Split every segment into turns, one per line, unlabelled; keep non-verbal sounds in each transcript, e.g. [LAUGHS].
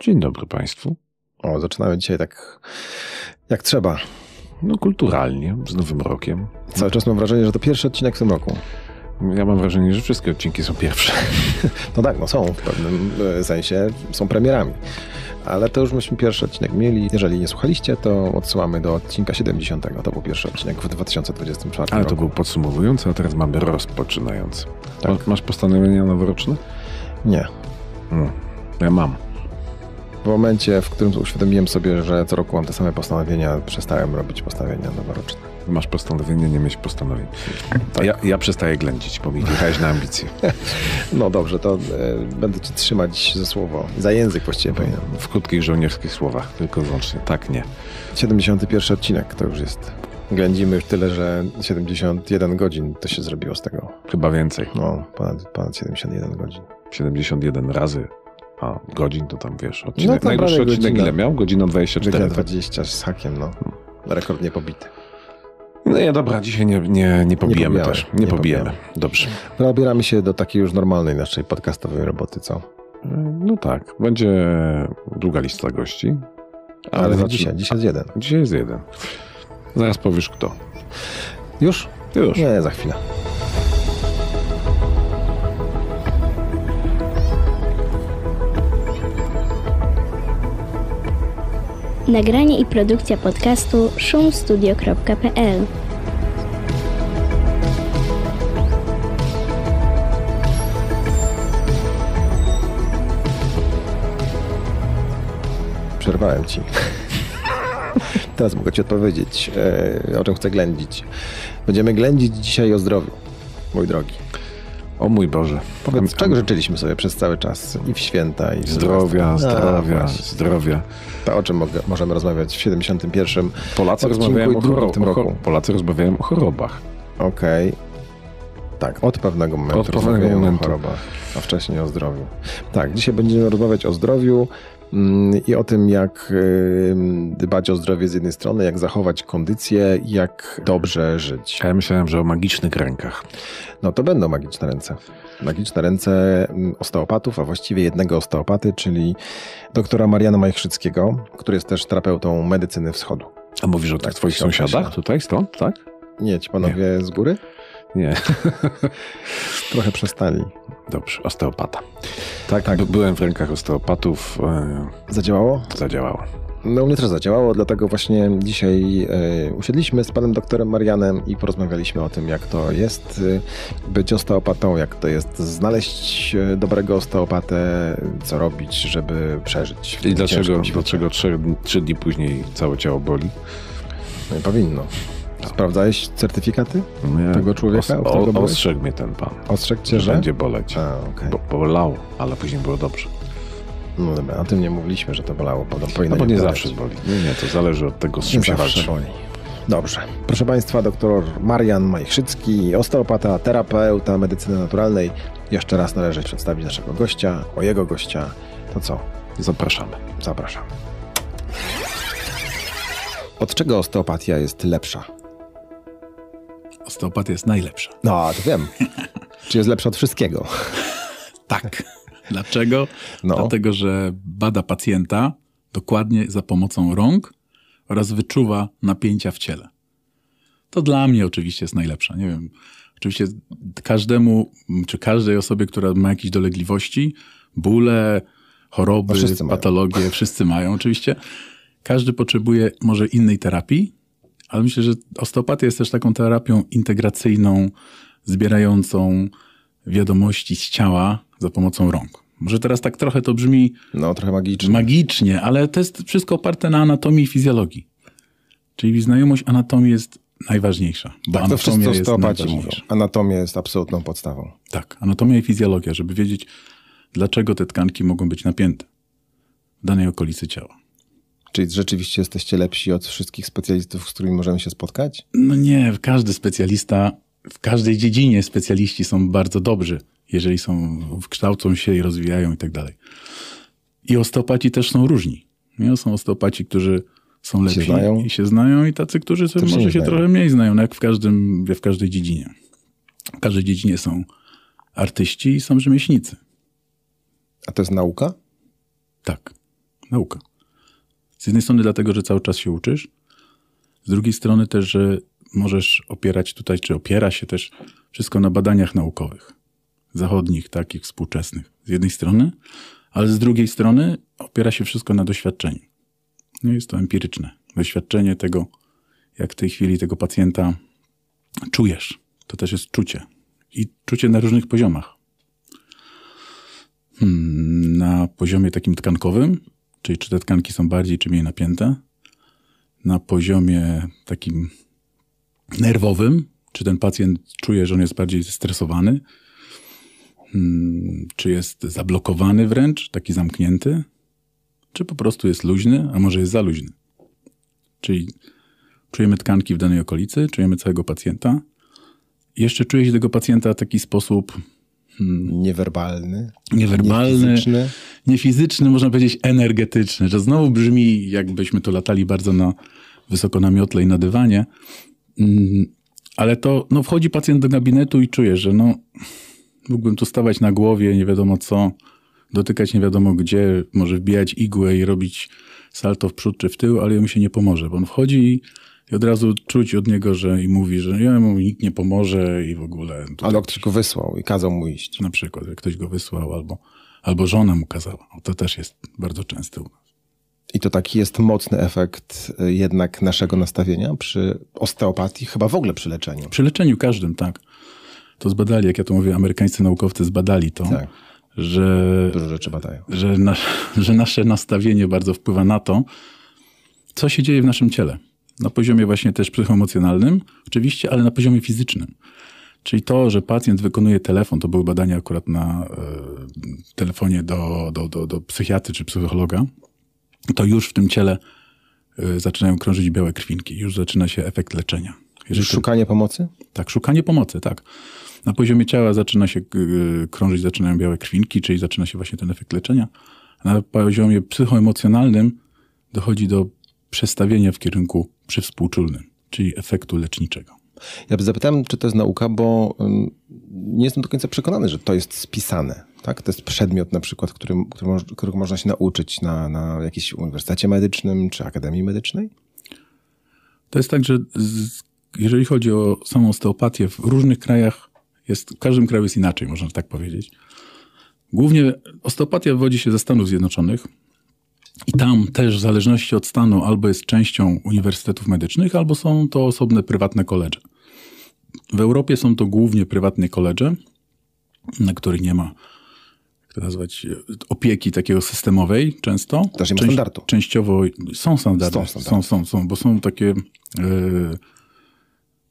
Dzień dobry Państwu. O, zaczynamy dzisiaj tak jak trzeba. No kulturalnie, z Nowym Rokiem. Cały czas mam wrażenie, że to pierwszy odcinek w tym roku. Ja mam wrażenie, że wszystkie odcinki są pierwsze. [LAUGHS] No tak, no są w pewnym e, sensie, są premierami. Ale to już myśmy pierwszy odcinek mieli. Jeżeli nie słuchaliście, to odsyłamy do odcinka 70. To był pierwszy odcinek w 2024 Ale roku. to był podsumowujący, a teraz mamy rozpoczynający. Tak. Masz postanowienia noworoczne? Nie. No, ja mam w momencie, w którym uświadomiłem sobie, że co roku mam te same postanowienia, przestałem robić postanowienia noworoczne. Masz postanowienie, nie mieć postanowień. Tak. Ja, ja przestaję ględzić, bo mi wjechałeś na ambicje. [LAUGHS] no dobrze, to e, będę ci trzymać za słowo, za język właściwie powinienem. W krótkich żołnierskich słowach, tylko wyłącznie. Tak, nie. 71 odcinek to już jest. Ględzimy już tyle, że 71 godzin to się zrobiło z tego. Chyba więcej. No, ponad, ponad 71 godzin. 71 razy a, godzin to tam wiesz. No odcinek, no najdłuższy odcinek godzina, ile miał? Godzina 24. Godzina 20 z hakiem, no. Hmm. Rekord nie pobity. No ja dobra, dzisiaj nie, nie, nie pobijemy nie też. Nie, nie pobijemy. pobijemy. Dobrze. Zabieramy się do takiej już normalnej naszej podcastowej roboty, co? No tak. Będzie długa lista gości.
Ale, ale dzisiaj,
dzisiaj jest jeden. Dzisiaj jest jeden. Zaraz powiesz kto. Już? Już. Nie, za chwilę.
Nagranie i produkcja podcastu szumstudio.pl
Przerwałem ci. [LAUGHS] Teraz mogę ci odpowiedzieć, e, o czym chcę ględzić. Będziemy ględzić dzisiaj o zdrowiu, mój drogi. O mój Boże. Powiedz, czego życzyliśmy sobie przez cały czas i w święta, i w Zdrowia, zdrowia, A, zdrowia. To o czym mogę, możemy rozmawiać w 71. Polacy rozmawiają o, chorobach. tym roku. Polacy rozmawiają o chorobach. Okej. Okay. Tak, od pewnego momentu od pewnego rozmawiają momentu. o chorobach, a wcześniej o zdrowiu. Tak, dzisiaj będziemy rozmawiać o zdrowiu, Mm, i o tym, jak y, dbać o zdrowie z jednej strony, jak zachować kondycję, jak dobrze żyć. A ja myślałem, że o magicznych rękach. No to będą magiczne ręce. Magiczne ręce mm, osteopatów, a właściwie jednego osteopaty, czyli doktora Mariana Majchrzyckiego, który jest też terapeutą medycyny wschodu. A mówisz o tak, tych twoich sąsiadach tutaj, stąd, tak? Nie, ci panowie Nie. z góry? Nie. [LAUGHS] Trochę przestali. Dobrze, osteopata. Tak, tak. byłem w rękach osteopatów. E, zadziałało? Zadziałało. No u mnie też zadziałało, dlatego właśnie dzisiaj y, usiedliśmy z panem doktorem Marianem i porozmawialiśmy o tym, jak to jest y, być osteopatą, jak to jest znaleźć y, dobrego osteopatę, co robić, żeby przeżyć. I dlaczego, dlaczego trzy, trzy dni później całe ciało boli? No, powinno. Sprawdzałeś certyfikaty nie. tego człowieka? Os, o, ostrzegł mnie ten pan. Ostrzegł cię, że? Będzie boleć. A, okay. Bo, bolało, ale później było dobrze. No dobra, o tym nie mówiliśmy, że to bolało. to no bo nie, nie zawsze boli. Nie, nie, to zależy od tego, z czym nie się walczy. Boli. Dobrze. Proszę Państwa, doktor Marian Majchrzycki, osteopata, terapeuta medycyny naturalnej. Jeszcze raz należy przedstawić naszego gościa, o jego gościa. To co? Zapraszamy. Zapraszamy. Od czego osteopatia jest lepsza? Osteopatia jest najlepsza. No, to wiem.
Czy jest lepsza od wszystkiego? tak. Dlaczego? No. Dlatego, że bada pacjenta dokładnie za pomocą rąk oraz wyczuwa napięcia w ciele. To dla mnie oczywiście jest najlepsza. Nie wiem, oczywiście każdemu, czy każdej osobie, która ma jakieś dolegliwości, bóle, choroby, no, wszyscy patologie, mają. wszyscy mają oczywiście. Każdy potrzebuje może innej terapii, ale myślę, że osteopatia jest też taką terapią integracyjną, zbierającą wiadomości z ciała za pomocą rąk. Może teraz tak trochę to brzmi. No, trochę magicznie. Magicznie, ale to jest wszystko oparte na anatomii i fizjologii. Czyli znajomość anatomii jest najważniejsza. Bo tak, to wszystko osteopaci mówią. Anatomia jest absolutną podstawą. Tak, anatomia i fizjologia, żeby wiedzieć, dlaczego te tkanki mogą być napięte w danej okolicy ciała. Czyli rzeczywiście jesteście lepsi od wszystkich specjalistów, z którymi możemy się spotkać? No nie, każdy specjalista, w każdej dziedzinie specjaliści są bardzo dobrzy, jeżeli są, kształcą się i rozwijają i tak dalej. I osteopaci też są różni. Nie? Są osteopaci, którzy są lepsi się znają. i się znają i tacy, którzy sobie może się trochę mniej znają, no jak w, każdym, w każdej dziedzinie. W każdej dziedzinie są artyści i są rzemieślnicy. A to jest nauka? Tak, nauka. Z jednej strony dlatego, że cały czas się uczysz, z drugiej strony też, że możesz opierać tutaj, czy opiera się też wszystko na badaniach naukowych, zachodnich, takich współczesnych, z jednej strony, ale z drugiej strony opiera się wszystko na doświadczeniu. No jest to empiryczne. Doświadczenie tego, jak w tej chwili tego pacjenta czujesz. To też jest czucie. I czucie na różnych poziomach. Hmm, na poziomie takim tkankowym, czyli czy te tkanki są bardziej czy mniej napięte. Na poziomie takim nerwowym, czy ten pacjent czuje, że on jest bardziej zestresowany, hmm, czy jest zablokowany wręcz, taki zamknięty, czy po prostu jest luźny, a może jest za luźny. Czyli czujemy tkanki w danej okolicy, czujemy całego pacjenta. Jeszcze czuje się tego pacjenta w taki sposób Hmm. Niewerbalny. Niewerbalny. Niefizyczny. niefizyczny, można powiedzieć energetyczny. To znowu brzmi, jakbyśmy tu latali bardzo na, wysoko na miotle i na dywanie. Hmm. Ale to, no wchodzi pacjent do gabinetu i czuje, że no mógłbym tu stawać na głowie, nie wiadomo co, dotykać nie wiadomo gdzie, może wbijać igłę i robić salto w przód czy w tył, ale mu się nie pomoże, bo on wchodzi i i od razu czuć od niego, że i mówi, że ja mu nikt nie pomoże i w ogóle. A Ale ktoś go wysłał i kazał mu iść. Na przykład, jak ktoś go wysłał albo, albo żona mu kazała. No, to
też jest bardzo częste u nas. I to taki jest mocny efekt e, jednak naszego
nastawienia przy osteopatii, chyba w ogóle przy leczeniu. Przy leczeniu każdym, tak. To zbadali, jak ja to mówię, amerykańscy naukowcy zbadali to. Tak. Że, Dużo rzeczy badają. Że, na, [LAUGHS] że nasze nastawienie bardzo wpływa na to, co się dzieje w naszym ciele. Na poziomie właśnie też psychoemocjonalnym, oczywiście, ale na poziomie fizycznym. Czyli to, że pacjent wykonuje telefon, to były badania akurat na y, telefonie do, do, do, do psychiatry czy psychologa, to już w tym ciele y, zaczynają krążyć białe krwinki, już zaczyna się efekt leczenia. Jeżeli szukanie to, pomocy? Tak, szukanie pomocy, tak. Na poziomie ciała zaczyna się y, krążyć, zaczynają białe krwinki, czyli zaczyna się właśnie ten efekt leczenia. Na poziomie psychoemocjonalnym dochodzi do przestawienia w kierunku przywspółczulnym, czyli efektu leczniczego.
Ja bym zapytałem, czy to jest nauka, bo nie jestem do końca przekonany, że to jest spisane. Tak? To jest przedmiot na przykład, którym, którego można się nauczyć na, na jakimś uniwersytecie medycznym czy akademii medycznej?
To jest tak, że z, jeżeli chodzi o samą osteopatię, w różnych krajach jest, w każdym kraju jest inaczej, można tak powiedzieć. Głównie osteopatia wywodzi się ze Stanów Zjednoczonych, i tam też w zależności od stanu albo jest częścią uniwersytetów medycznych, albo są to osobne prywatne koledże. W Europie są to głównie prywatne koledże, na których nie ma to nazwać, opieki takiego systemowej często. Też nie ma Część, Częściowo są standardy. Są, standardy. są, są, są bo są takie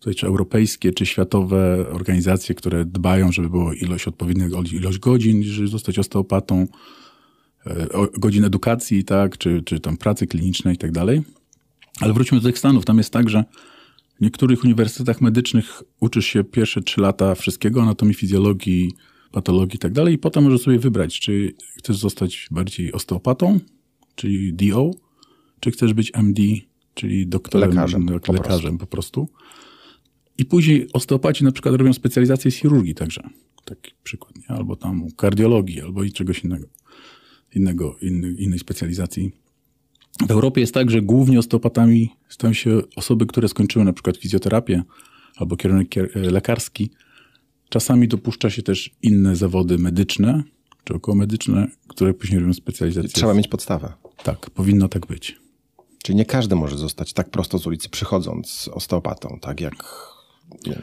yy, czy europejskie, czy światowe organizacje, które dbają, żeby było ilość odpowiednich ilość godzin, żeby zostać osteopatą godzin edukacji, tak, czy, czy tam pracy klinicznej i tak dalej. Ale wróćmy do tych Stanów. Tam jest tak, że w niektórych uniwersytetach medycznych uczysz się pierwsze trzy lata wszystkiego, anatomii, fizjologii, patologii i tak dalej i potem możesz sobie wybrać, czy chcesz zostać bardziej osteopatą, czyli DO, czy chcesz być MD, czyli doktorem, lekarzem, lekarzem po, prostu. po prostu. I później osteopaci na przykład robią specjalizację z chirurgii także. Taki przykład, nie? albo tam kardiologii, albo i czegoś innego innego, inny, innej specjalizacji. W Europie jest tak, że głównie osteopatami stają się osoby, które skończyły na przykład fizjoterapię albo kierunek e, lekarski. Czasami dopuszcza się też inne zawody medyczne czy medyczne, które później robią specjalizację. Trzeba mieć podstawę. Tak, powinno tak być. Czyli nie każdy może zostać tak prosto z ulicy
przychodząc osteopatą, tak jak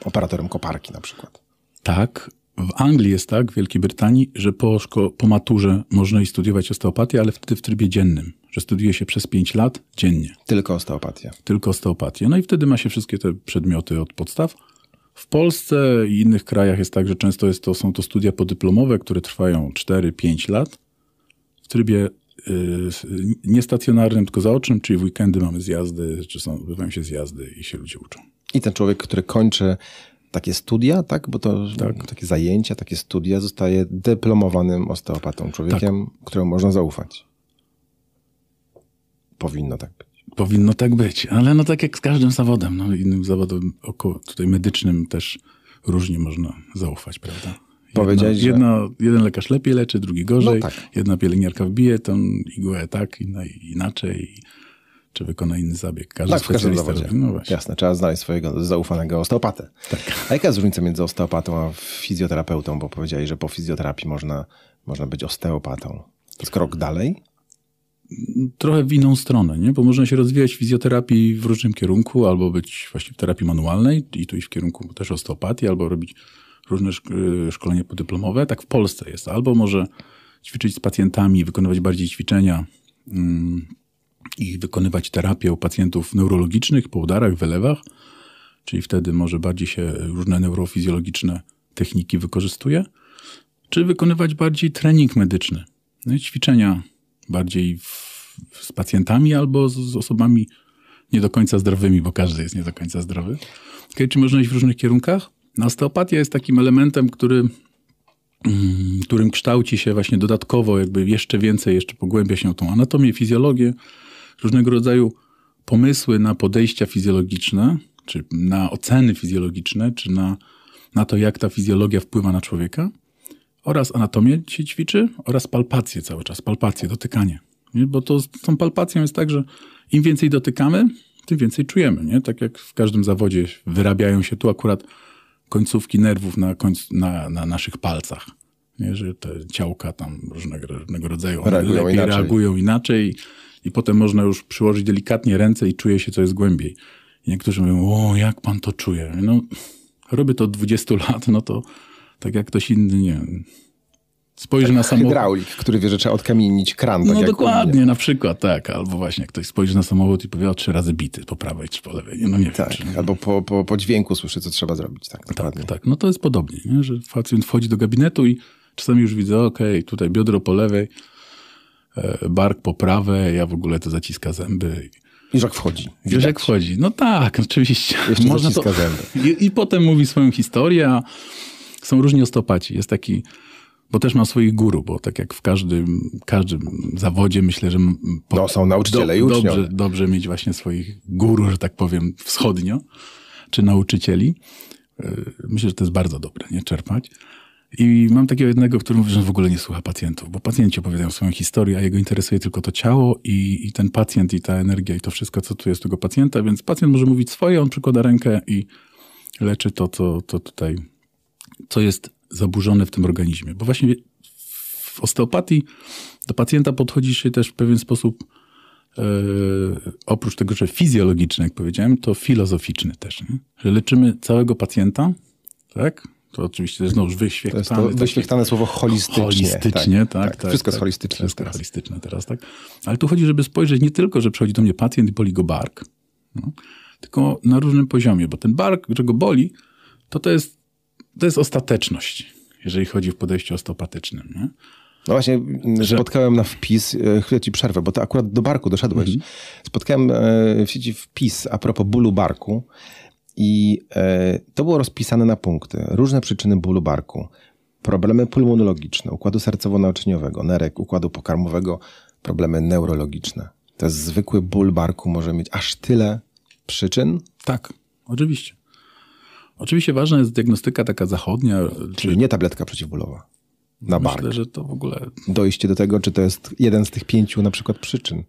operatorem koparki na przykład.
Tak, w Anglii jest tak, w Wielkiej Brytanii, że po, szko- po maturze można i studiować osteopatię, ale wtedy w trybie dziennym, że studiuje się przez 5 lat dziennie. Tylko osteopatię. Tylko osteopatię. No i wtedy ma się wszystkie te przedmioty od podstaw. W Polsce i innych krajach jest tak, że często jest to, są to studia podyplomowe, które trwają 4-5 lat w trybie yy, niestacjonarnym, tylko zaocznym, czyli w weekendy mamy zjazdy, czy są, bywają się zjazdy i się ludzie uczą.
I ten człowiek, który kończy
takie studia,
tak? Bo to tak. takie zajęcia, takie studia zostaje dyplomowanym osteopatą, człowiekiem, tak. któremu można zaufać.
Powinno tak być. Powinno tak być, ale no tak jak z każdym zawodem, no innym zawodem około, tutaj medycznym też różnie można zaufać, prawda? Jedno, że... Jeden lekarz lepiej leczy, drugi gorzej. No tak. Jedna pielęgniarka wbije tą igłę tak, inna inaczej czy wykona inny zabieg. Każdy tak, w każdym zawodzie.
No Jasne, trzeba znaleźć swojego zaufanego osteopatę. Tak. A jaka jest różnica między osteopatą a fizjoterapeutą? Bo powiedziałeś, że po fizjoterapii można, można być osteopatą. To jest krok dalej?
trochę w inną stronę, nie? bo można się rozwijać w fizjoterapii w różnym kierunku, albo być właśnie w terapii manualnej i tu iść w kierunku też osteopatii, albo robić różne y, szkolenia podyplomowe. Tak w Polsce jest. Albo może ćwiczyć z pacjentami, wykonywać bardziej ćwiczenia mm, i wykonywać terapię u pacjentów neurologicznych po udarach, wylewach, czyli wtedy może bardziej się różne neurofizjologiczne techniki wykorzystuje, czy wykonywać bardziej trening medyczny, no i ćwiczenia bardziej w, z pacjentami albo z, z, osobami nie do końca zdrowymi, bo każdy jest nie do końca zdrowy. Okay, czy można iść w różnych kierunkach? No, osteopatia jest takim elementem, który, mm, którym kształci się właśnie dodatkowo, jakby jeszcze więcej, jeszcze pogłębia się tą anatomię, fizjologię, różnego rodzaju pomysły na podejścia fizjologiczne, czy na oceny fizjologiczne, czy na, na to, jak ta fizjologia wpływa na człowieka, oraz anatomię się ćwiczy, oraz palpacje cały czas, palpacje, dotykanie. Nie? Bo to z tą palpacją jest tak, że im więcej dotykamy, tym więcej czujemy. Nie? Tak jak w każdym zawodzie wyrabiają się tu akurat końcówki nerwów na, końc, na, na naszych palcach. Nie? Że te ciałka tam różnego, różnego rodzaju reagują lepiej inaczej. reagują inaczej i potem można już przyłożyć delikatnie ręce i czuje się, co jest głębiej. I niektórzy mówią, o, jak pan to czuje? No, robię to od 20 lat, no to tak jak ktoś inny, nie wiem, spojrzy tak na samochód. Hydraulik, który wie, że trzeba odkamienić kran. Tak no dokładnie, na przykład, tak. Albo właśnie ktoś spojrzy na samochód i powie, o, trzy razy bity, po prawej czy po lewej. No nie tak, wiem, czy... albo po, po, po dźwięku słyszy, co trzeba zrobić. Tak, tak dokładnie. tak, tak. No to jest podobnie, nie? że pacjent wchodzi do gabinetu i czasami już widzę, okej, okay, tutaj biodro po lewej, E, bark po prawe, ja w ogóle to zaciska zęby. Iżak wchodzi. Iżak wchodzi. No tak, oczywiście. Jeszcze [LAUGHS] Można to... zęby. [LAUGHS] I, I, potem mówi swoją historię, a są różni ostopaci. Jest taki, bo też mam swoich guru, bo tak jak w każdym, każdym zawodzie myślę, że... Po... No, są nauczyciele do, i uczniowie. Dobrze, dobrze mieć właśnie swoich guru, że tak powiem, wschodnio, czy nauczycieli. E, myślę, że to jest bardzo dobre, nie? Czerpać. I mam takiego jednego, w którym mówię, że w ogóle nie słucha pacjentów, bo pacjenci opowiadają swoją historię, a jego interesuje tylko to ciało i, i ten pacjent, i ta energia, i to wszystko, co tu jest tego pacjenta, więc pacjent może mówić swoje, on przykłada rękę i leczy to, co to tutaj, co jest zaburzone w tym organizmie. Bo właśnie w osteopatii do pacjenta podchodzi się też w pewien sposób, yy, oprócz tego, że fizjologiczny, jak powiedziałem, to filozoficzny też. Nie? Że leczymy całego pacjenta, tak? To oczywiście znowuż wyświechtane. To jest to wyświechtane słowo holistycznie. Holistycznie, tak. tak, tak, tak wszystko tak, jest holistyczne. Wszystko teraz. holistyczne teraz, tak. Ale tu chodzi, żeby spojrzeć nie tylko, że przychodzi do mnie pacjent i boli go bark, no, tylko na różnym poziomie, bo ten bark, że go boli, to to jest, to jest ostateczność, jeżeli chodzi w podejściu osteopatycznym. Nie? No właśnie, że... spotkałem na wpis,
e, chwilę ci przerwę, bo to akurat do barku doszedłeś. Mhm. Spotkałem e, w sieci wpis a propos bólu barku i e, to było rozpisane na punkty. Różne przyczyny bólu barku, problemy pulmonologiczne, układu sercowo-naczyniowego, nerek, układu pokarmowego, problemy neurologiczne. To jest zwykły ból barku może mieć aż tyle przyczyn?
Tak, oczywiście. Oczywiście ważna jest diagnostyka taka zachodnia. Czyli nie tabletka przeciwbólowa na Myślę, bark. Myślę, że to w ogóle...
Dojście do tego, czy to jest jeden z tych
pięciu na przykład przyczyn.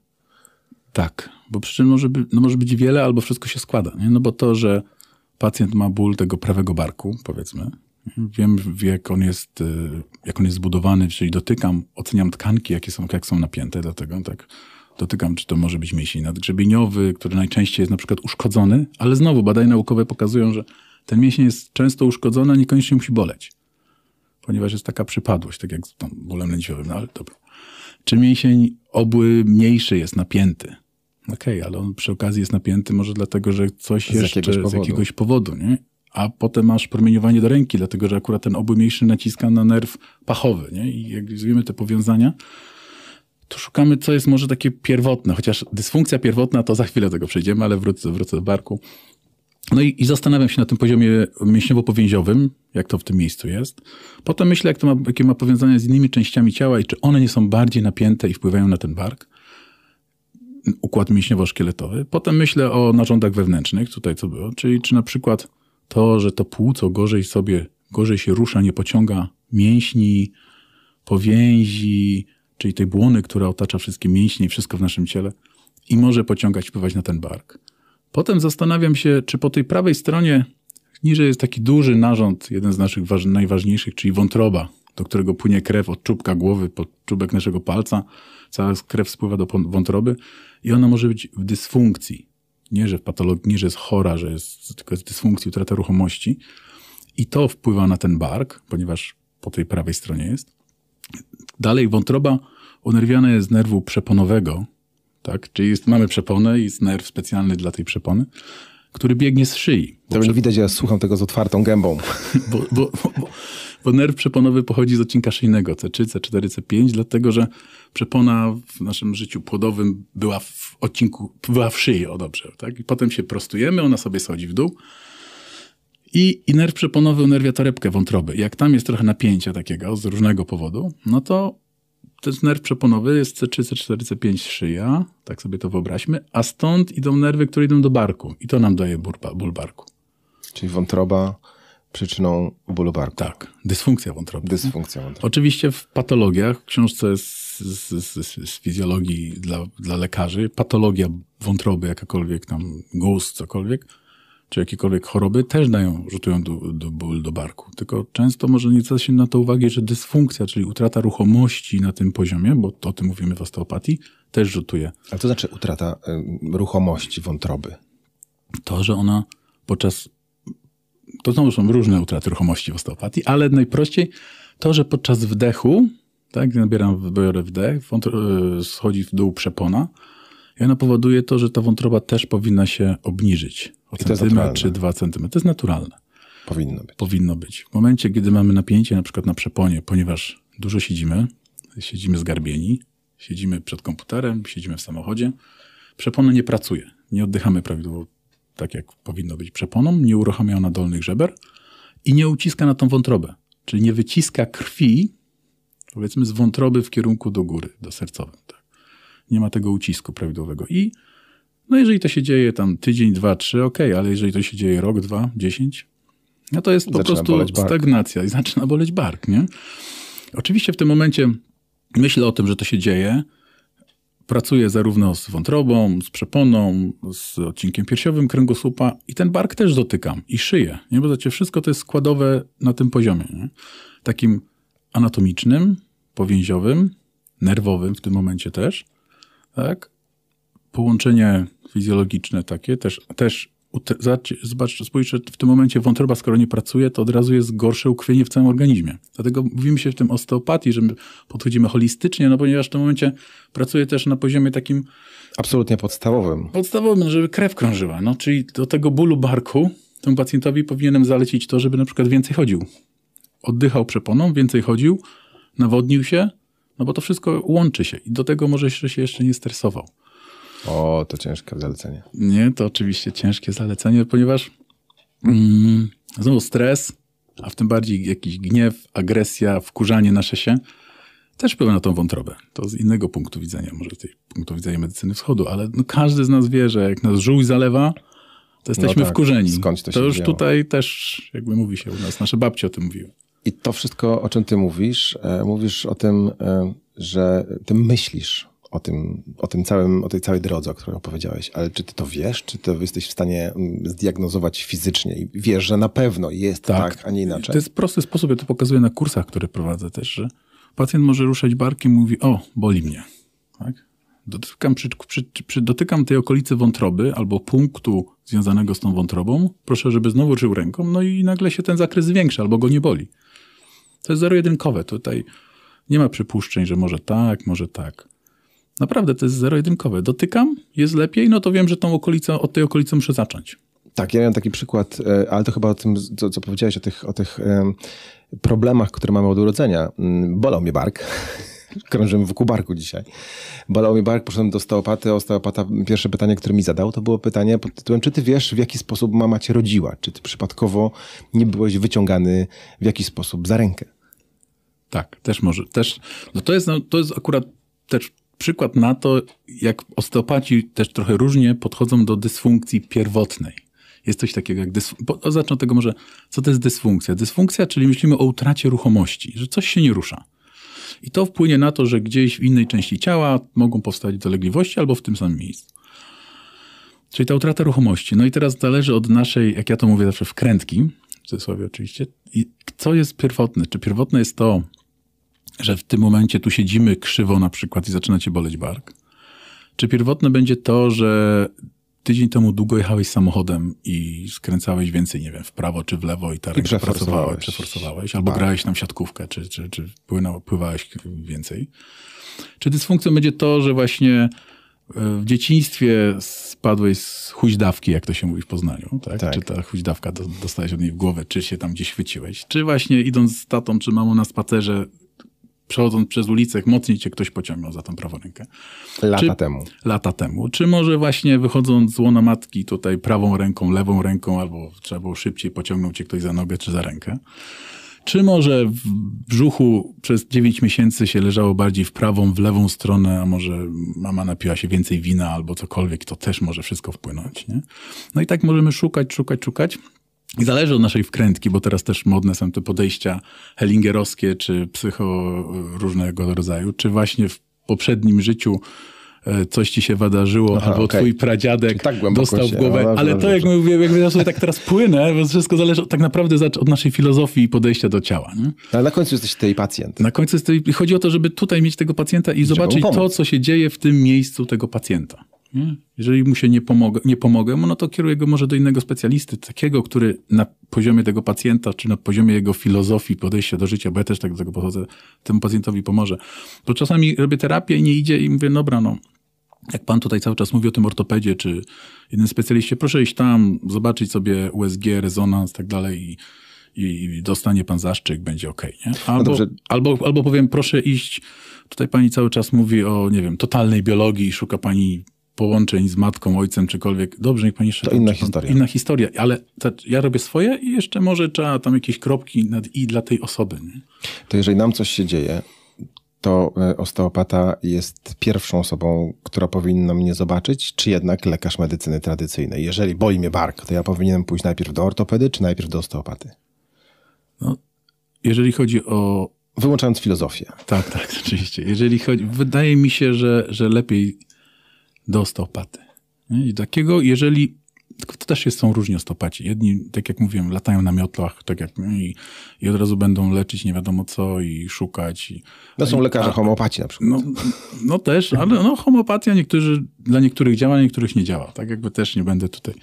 Tak, bo przyczyn może, by, no może być wiele, albo wszystko się składa. Nie? No bo to, że pacjent ma ból tego prawego barku, powiedzmy, wiem, jak on jest, y, jak on jest zbudowany, czyli dotykam, oceniam tkanki, jakie są, jak są napięte, dlatego tak dotykam, czy to może być mięsień nadgrzebieniowy, który najczęściej jest na przykład uszkodzony, ale znowu badania naukowe pokazują, że ten mięsień jest często uszkodzony, a niekoniecznie musi boleć, ponieważ jest taka przypadłość, tak jak z bólem lędźwiowym, no ale dobra czy mięsień obły mniejszy jest napięty. Okej, okay, ale on przy okazji jest napięty może dlatego, że coś z jeszcze jakiegoś z jakiegoś powodu, nie? A potem masz promieniowanie do ręki, dlatego że akurat ten obły mniejszy naciska na nerw pachowy, nie? I jak widzimy te powiązania, to szukamy, co jest może takie pierwotne, chociaż dysfunkcja pierwotna, to za chwilę tego przejdziemy, ale wrócę, wrócę do barku. No i, i, zastanawiam się na tym poziomie mięśniowo-powięziowym, jak to w tym miejscu jest. Potem myślę, jak to ma, jakie ma powiązania z innymi częściami ciała i czy one nie są bardziej napięte i wpływają na ten bark, układ mięśniowo-szkieletowy. Potem myślę o narządach wewnętrznych, tutaj co było, czyli czy na przykład to, że to płuco gorzej sobie, gorzej się rusza, nie pociąga mięśni, powięzi, czyli tej błony, która otacza wszystkie mięśnie i wszystko w naszym ciele i może pociągać, wpływać na ten bark. Potem zastanawiam się, czy po tej prawej stronie niżej jest taki duży narząd, jeden z naszych najważniejszych, czyli wątroba, do którego płynie krew od czubka głowy pod czubek naszego palca. Cała krew spływa do wątroby i ona może być w dysfunkcji. Nie, że w patologii, nie, że jest chora, że jest tylko jest dysfunkcji, utrata ruchomości. I to wpływa na ten bark, ponieważ po tej prawej stronie jest. Dalej wątroba unerwiana jest nerwu przeponowego, tak? Czyli jest, mamy przeponę i jest nerw specjalny dla tej przepony, który biegnie z szyi. To przep... widać, ja słucham tego z otwartą gębą. [LAUGHS] bo, bo, bo, bo, nerw przeponowy pochodzi z odcinka szyjnego C3, C4, C5, dlatego że przepona w naszym życiu płodowym była w odcinku, była w szyi, o dobrze. Tak? I potem się prostujemy, ona sobie schodzi w dół. I, I nerw przeponowy unerwia torebkę wątroby. Jak tam jest trochę napięcia takiego z różnego powodu, no to ten nerw przeponowy jest C3, C4, C5 szyja, tak sobie to wyobraźmy, a stąd idą nerwy, które idą do barku i to nam daje burba, ból barku. Czyli wątroba przyczyną bólu barku. Tak,
dysfunkcja wątroby. Dysfunkcja wątroby.
Oczywiście w patologiach, w książce z, z, z, z fizjologii dla, dla lekarzy, patologia wątroby, jakakolwiek tam guz, cokolwiek, czy jakiekolwiek choroby też dają, rzutują do, do, ból do barku. Tylko często może nie zwraca się na to uwagi, że dysfunkcja, czyli utrata ruchomości na tym poziomie, bo o tym mówimy w osteopatii, też rzutuje. Ale co znaczy utrata y, ruchomości wątroby? To, że ona podczas. To są różne utraty ruchomości w osteopatii, ale najprościej to, że podczas wdechu, tak, nabieram, biorę wdech, wątro, y, schodzi w dół przepona, i ono powoduje to, że ta wątroba też powinna się obniżyć o I centymetr czy dwa centymetry. To jest naturalne. Powinno być. Powinno być. W momencie, kiedy mamy napięcie na przykład na przeponie, ponieważ dużo siedzimy, siedzimy zgarbieni, siedzimy przed komputerem, siedzimy w samochodzie, przepona nie pracuje. Nie oddychamy prawidłowo tak, jak powinno być przeponą, nie uruchamia ona dolnych żeber i nie uciska na tą wątrobę. Czyli nie wyciska krwi, powiedzmy, z wątroby w kierunku do góry, do sercowym. Tak? nie ma tego ucisku prawidłowego. I no jeżeli to się dzieje tam tydzień, dwa, trzy, ok, ale jeżeli to się dzieje rok, dwa, dziesięć, no to jest po zaczyna prostu stagnacja i zaczyna boleć bark, nie? Oczywiście w tym momencie myślę o tym, że to się dzieje. Pracuję zarówno z wątrobą, z przeponą, z odcinkiem piersiowym kręgosłupa i ten bark też dotykam i szyję, nie? Bo znaczy wszystko to jest składowe na tym poziomie, nie? Takim anatomicznym, powięziowym, nerwowym w tym momencie też – tak? Połączenie fizjologiczne takie też, też Zobacz, spójrz, w tym momencie wątroba, skoro nie pracuje, to od razu jest gorsze ukrwienie w całym organizmie. Dlatego mówimy się w tym osteopatii, że my podchodzimy holistycznie, no ponieważ w tym momencie pracuje też na poziomie takim... Absolutnie podstawowym. Podstawowym, żeby krew krążyła. No, czyli do tego bólu barku temu pacjentowi powinienem zalecić to, żeby na przykład więcej chodził. Oddychał przeponą, więcej chodził, nawodnił się, no bo to wszystko łączy się i do tego może się jeszcze nie stresował. O, to ciężkie zalecenie. Nie, to oczywiście ciężkie zalecenie, ponieważ mm, znowu stres, a w tym bardziej jakiś gniew, agresja, wkurzanie nasze się, też wpływa na tą wątrobę. To z innego punktu widzenia, może z tej punktu widzenia medycyny wschodu, ale no każdy z nas wie, że jak nas żółć zalewa, to no jesteśmy no tak, wkurzeni. Skąd to, się to już wzięło? tutaj też, jakby mówi się u nas, nasze babcie o tym mówiły. I to
wszystko, o czym ty mówisz, e, mówisz o tym, e, że ty myślisz o tym, o tym całym, o tej całej drodze, o której opowiedziałeś, ale czy ty to wiesz, czy to jesteś w stanie mm, zdiagnozować fizycznie i wiesz, że na pewno jest tak, tak a nie inaczej? To jest
prosty sposób, ja to pokazuję na kursach, które prowadzę też, że pacjent może ruszać barkiem, mówi, o, boli mnie, tak? Dotykam, przy, przy, przy, dotykam tej okolicy wątroby albo punktu związanego z tą wątrobą, proszę, żeby znowu ruszył ręką, no i nagle się ten zakres zwiększa albo go nie boli. To jest zero-jedynkowe. Tutaj nie ma przypuszczeń, że może tak, może tak. Naprawdę, to jest zero-jedynkowe. Dotykam, jest lepiej, no to wiem, że tą okolicę, od tej okolicy muszę zacząć.
Tak, ja miałem taki przykład, e, ale to chyba o tym, co, co powiedziałeś, o tych, o tych problemach, które mamy od urodzenia. Mm, bolał mnie bark [LAUGHS] krążymy wokół barku dzisiaj. Bolał mi bark, poszedłem do osteopaty. Osteopata, pierwsze pytanie, które mi zadał, to było pytanie pod tytułem, czy ty wiesz, w jaki sposób mama cię rodziła? Czy ty przypadkowo nie byłeś wyciągany w jakiś sposób za rękę?
Tak, też może. Też, no to, jest, no, to jest akurat też przykład na to, jak osteopaci też trochę różnie podchodzą do dysfunkcji pierwotnej. Jest coś takiego jak dysfunkcja. Zacznę od tego może, co to jest dysfunkcja. Dysfunkcja, czyli myślimy o utracie ruchomości, że coś się nie rusza. I to wpłynie na to, że gdzieś w innej części ciała mogą powstać dolegliwości albo w tym samym miejscu. Czyli ta utrata ruchomości. No i teraz zależy od naszej, jak ja to mówię zawsze, wkrętki, w cudzysłowie oczywiście. I co jest pierwotne? Czy pierwotne jest to, że w tym momencie tu siedzimy krzywo na przykład i zaczyna cię boleć bark? Czy pierwotne będzie to, że tydzień temu długo jechałeś samochodem i skręcałeś więcej, nie wiem, w prawo czy w lewo i ta ręka pracowała, przeforsowałeś, albo tak. grałeś tam siatkówkę, czy, czy, czy płynął, pływałeś więcej. Czy dysfunkcją będzie to, że właśnie e, w dzieciństwie spadłeś z huźdawki, jak to się mówi w Poznaniu, tak? tak. Czy ta huźdawka dostałeś od niej w głowę, czy się tam gdzieś chwyciłeś, czy właśnie idąc z tatą czy mamą na spacerze przechodząc przez ulicę, mocniej cię ktoś pociągnął za tą prawą rękę.
Lata czy, temu.
Lata temu. Czy może właśnie wychodząc z łona matki tutaj prawą ręką, lewą ręką, albo trzeba było szybciej pociągnąć cię ktoś za nogę czy za rękę. Czy może w brzuchu przez 9 miesięcy się leżało bardziej w prawą, w lewą stronę, a może mama napiła się więcej wina albo cokolwiek, to też może wszystko wpłynąć. Nie? No i tak możemy szukać, szukać, szukać. I zależy od naszej wkrętki, bo teraz też modne są te podejścia hellingerowskie czy psycho e, różnego rodzaju, czy właśnie w poprzednim życiu e, coś ci się wydarzyło, Aha, albo okay. twój pradziadek tak dostał w głowę. ale to, jak my, jakby ja sobie tak teraz płynę, bo wszystko zależy tak naprawdę od naszej filozofii i podejścia do ciała. Nie? No, ale na końcu jesteś tej pacjent. Na końcu jesteś, chodzi o to, żeby tutaj mieć tego pacjenta i zobaczyć to, co się dzieje w tym miejscu tego pacjenta. Nie? Hmm? Jeżeli mu się nie pomogę, nie pomogę, no to kieruję go może do innego specjalisty, takiego, który na poziomie tego pacjenta, czy na poziomie jego filozofii podejścia do życia, bo ja też tak do tego pochodzę, temu pacjentowi pomoże. Bo czasami robię terapię i nie idzie i mówię, dobra, no, jak pan tutaj cały czas mówi o tym ortopedzie, czy jeden specjaliście, proszę iść tam, zobaczyć sobie USG, rezonans, tak dalej i i dostanie pan zaszczyt, będzie ok. Nie? No albo, no albo, albo powiem, proszę iść, tutaj pani cały czas mówi o, nie wiem, totalnej biologii, szuka pani połączeń z matką, ojcem, czykolwiek. Dobrze, niech pani jeszcze... To tak inna historia. inna historia, ale ja robię swoje i jeszcze może trzeba tam jakieś kropki nad i dla tej osoby. Nie?
To jeżeli nam coś się dzieje, to e, osteopata jest pierwszą osobą, która powinna mnie zobaczyć, czy jednak lekarz medycyny tradycyjnej. Jeżeli boi mnie bark, to ja powinienem pójść najpierw do ortopedy, czy najpierw do osteopaty?
No, jeżeli chodzi o Wyłączając filozofię. Tak, tak, oczywiście. [LAUGHS] Jeżeli chodzi, wydaje mi się, że, że lepiej do patę. No I takiego, jeżeli to też jest, są różni ostopaci. Jedni, tak jak mówiłem, latają na miotłach, tak jak i, i od razu będą leczyć nie wiadomo co i szukać. I, no są lekarze a, homopaci na przykład. No, no też, ale no, homopatia niektórzy, dla niektórych działa, niektórych nie działa. Tak jakby też nie będę tutaj,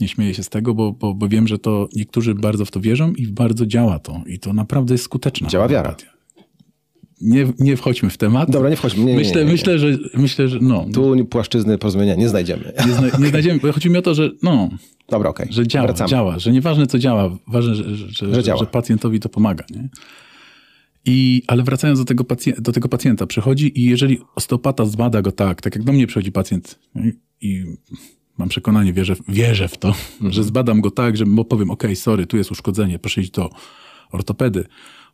nie śmieję się z tego, bo, bo, bo wiem, że to niektórzy bardzo w to wierzą i bardzo działa to. I to naprawdę jest skuteczne. Działa homopatia. wiara nie, nie wchodźmy w temat. Dobra, nie wchodźmy. Nie, myślę, nie, nie, myślę, że myślę, że no. Tu płaszczyzny
porozumienia nie znajdziemy.
Nie, zna, [LAUGHS] znajdziemy, bo chodzi mi o to, że no. Dobra, OK. Okay. Że działa, Wracamy. działa, że nieważne co działa, ważne, że, że, że, działa. że pacjentowi to pomaga, nie? I, ale wracając do tego, pacjenta, do tego pacjenta, przychodzi i jeżeli osteopata zbada go tak, tak jak do mnie przychodzi pacjent no i mam przekonanie, wierzę, wierzę w to, mm. że mhm. zbadam go tak, że mu powiem, ok, sorry, tu jest uszkodzenie, proszę iść do ortopedy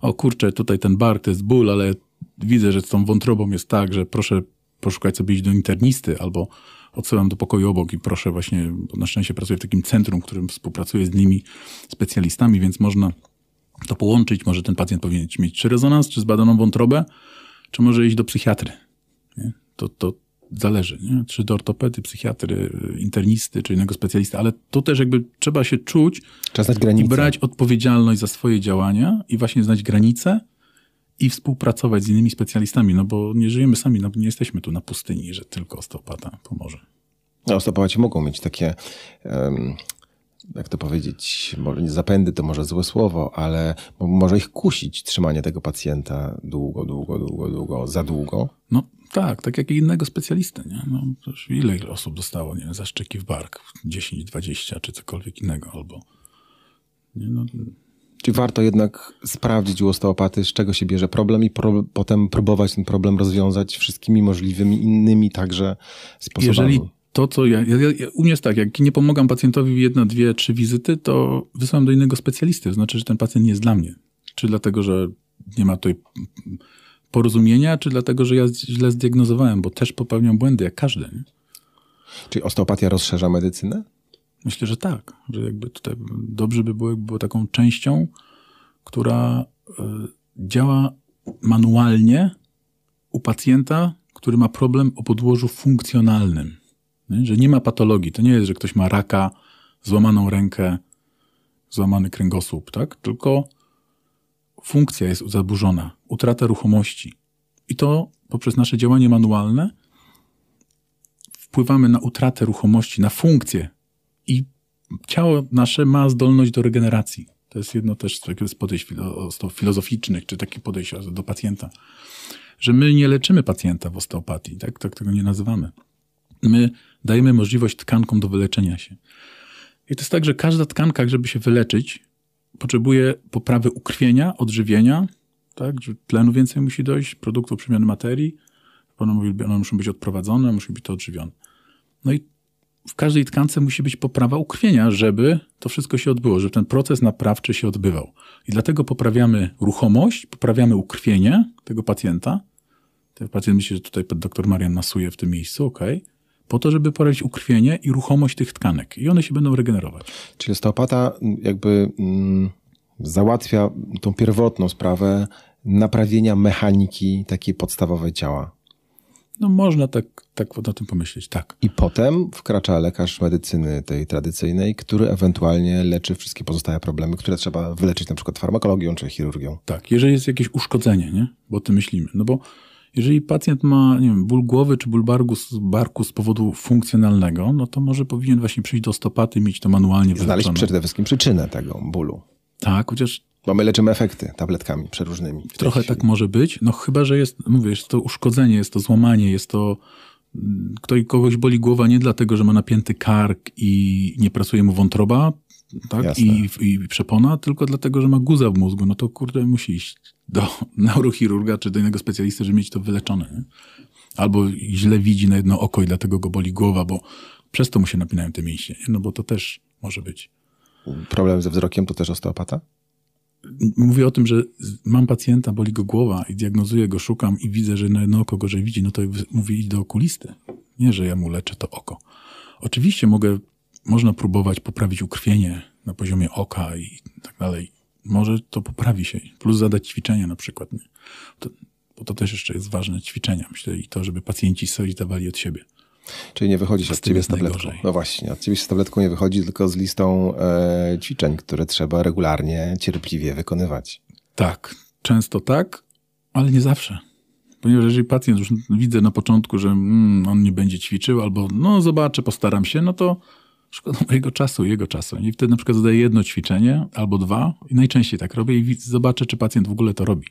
o kurczę, tutaj ten bark to jest ból, ale widzę, że z tą wątrobą jest tak, że proszę poszukać sobie iść do internisty albo odsyłam do pokoju obok i proszę właśnie, bo na szczęście pracuję w takim centrum, w którym współpracuję z nimi specjalistami, więc można to połączyć. Może ten pacjent powinien mieć czy rezonans, czy zbadaną wątrobę, czy może iść do psychiatry. Nie? To, to, zależy, nie? czy do ortopedy, psychiatry, internisty, czy innego specjalisty, ale to też jakby trzeba się czuć Czasać granice. i brać odpowiedzialność za swoje działania i właśnie znać granice i współpracować z innymi specjalistami, no bo nie żyjemy sami, no nie jesteśmy tu na pustyni, że tylko osteopata pomoże.
No, osteopaci mogą mieć takie... Um jak to powiedzieć, może nie zapędy to może złe słowo, ale może ich kusić trzymanie tego pacjenta długo, długo, długo, długo, za długo.
No tak, tak jak i innego specjalisty. Nie? No, ile osób dostało nie wiem, zaszczyki w bark? 10, 20 czy cokolwiek innego albo.
Nie, no. Czy warto jednak sprawdzić u osteopaty, z czego się bierze problem i pro, potem próbować ten problem rozwiązać wszystkimi możliwymi innymi także sposobami? Jeżeli
to, co ja, ja, ja, U mnie jest tak, jak nie pomagam pacjentowi jedna, dwie, trzy wizyty, to wysyłam do innego specjalisty. To znaczy, że ten pacjent nie jest dla mnie. Czy dlatego, że nie ma tutaj porozumienia, czy dlatego, że ja źle zdiagnozowałem, bo też popełniam błędy, jak każdy. Nie?
Czyli osteopatia rozszerza medycynę?
Myślę, że tak. Że jakby tutaj dobrze by było, jakby było taką częścią, która e, działa manualnie u pacjenta, który ma problem o podłożu funkcjonalnym. Nie? Że nie ma patologii. To nie jest, że ktoś ma raka, złamaną rękę, złamany kręgosłup, tak? Tylko funkcja jest zaburzona utratę ruchomości. I to poprzez nasze działanie manualne wpływamy na utratę ruchomości, na funkcję i ciało nasze ma zdolność do regeneracji. To jest jedno też z podejść filozoficznych, czy takie podejścia do pacjenta, że my nie leczymy pacjenta w osteopatii, tak, tak tego nie nazywamy. My dajemy możliwość tkankom do wyleczenia się. I to jest tak, że każda tkanka, żeby się wyleczyć, potrzebuje poprawy ukrwienia, odżywienia, tak? Że tlenu więcej musi dojść, produktów przemiany materii, one, mówi, one muszą być odprowadzone, muszą być to odżywione. No i w każdej tkance musi być poprawa ukrwienia, żeby to wszystko się odbyło, żeby ten proces naprawczy się odbywał. I dlatego poprawiamy ruchomość, poprawiamy ukrwienie tego pacjenta. Ten pacjent myśli, że tutaj doktor Marian nasuje w tym miejscu, ok? Po to, żeby poprawić ukrwienie i ruchomość tych tkanek. I one się będą regenerować.
Czyli osteopata jakby... Mm załatwia tą pierwotną sprawę naprawienia mechaniki takiej podstawowej ciała.
No można tak, tak o tym pomyśleć, tak.
I potem wkracza lekarz medycyny tej tradycyjnej, który
ewentualnie leczy wszystkie pozostałe problemy, które trzeba wyleczyć na przykład farmakologią czy chirurgią. Tak, jeżeli jest jakieś uszkodzenie, nie? bo o tym myślimy. No bo jeżeli pacjent ma nie wiem, ból głowy czy ból barku, barku z powodu funkcjonalnego, no to może powinien właśnie przyjść do ostopaty i mieć to manualnie wyleczone. Znaleźć przede
wszystkim przyczynę tego bólu. Tak, chociaż bo my leczymy efekty tabletkami przeróżnymi.
Trochę chwili. tak może być. No chyba, że jest, mówię, jest to uszkodzenie, jest to złamanie, jest to mm, ktoś, kogoś boli głowa nie dlatego, że ma napięty kark i nie pracuje mu wątroba tak? I, I, przepona, tylko dlatego, że ma guza w mózgu. No to kurde, musi iść do [LAUGHS] neurochirurga czy do innego specjalisty, żeby mieć to wyleczone. Nie? Albo źle widzi na jedno oko i dlatego go boli głowa, bo przez to mu się napinają te mięśnie. Nie? No bo to też może być problem ze wzrokiem to też osteopata? Mówię o tym, że mam pacjenta, boli go głowa i diagnozuję go, szukam i widzę, że na jedno oko gorzej widzi, no to mówię idź do okulisty. Nie, że ja mu leczę to oko. Oczywiście mogę, można próbować poprawić ukrwienie na poziomie oka i tak dalej. Może to poprawi się. Plus zadać ćwiczenia na przykład. To, bo to też jeszcze jest ważne, ćwiczenia. Myślę i to, żeby pacjenci coś dawali od siebie. Czyli nie wychodzi się z, z ciebie z tabletką. Najgorzej.
No właśnie, od ciebie z tabletką nie wychodzi, tylko z listą e, ćwiczeń, które trzeba regularnie, cierpliwie wykonywać.
Tak, często tak, ale nie zawsze. Ponieważ jeżeli pacjent już widzę na początku, że mm, on nie będzie ćwiczył, albo no zobaczę, postaram się, no to szkoda [LAUGHS] mojego czasu, jego czasu. I wtedy na przykład zadaję jedno ćwiczenie albo dwa i najczęściej tak robię i zobaczę, czy pacjent w ogóle to robi.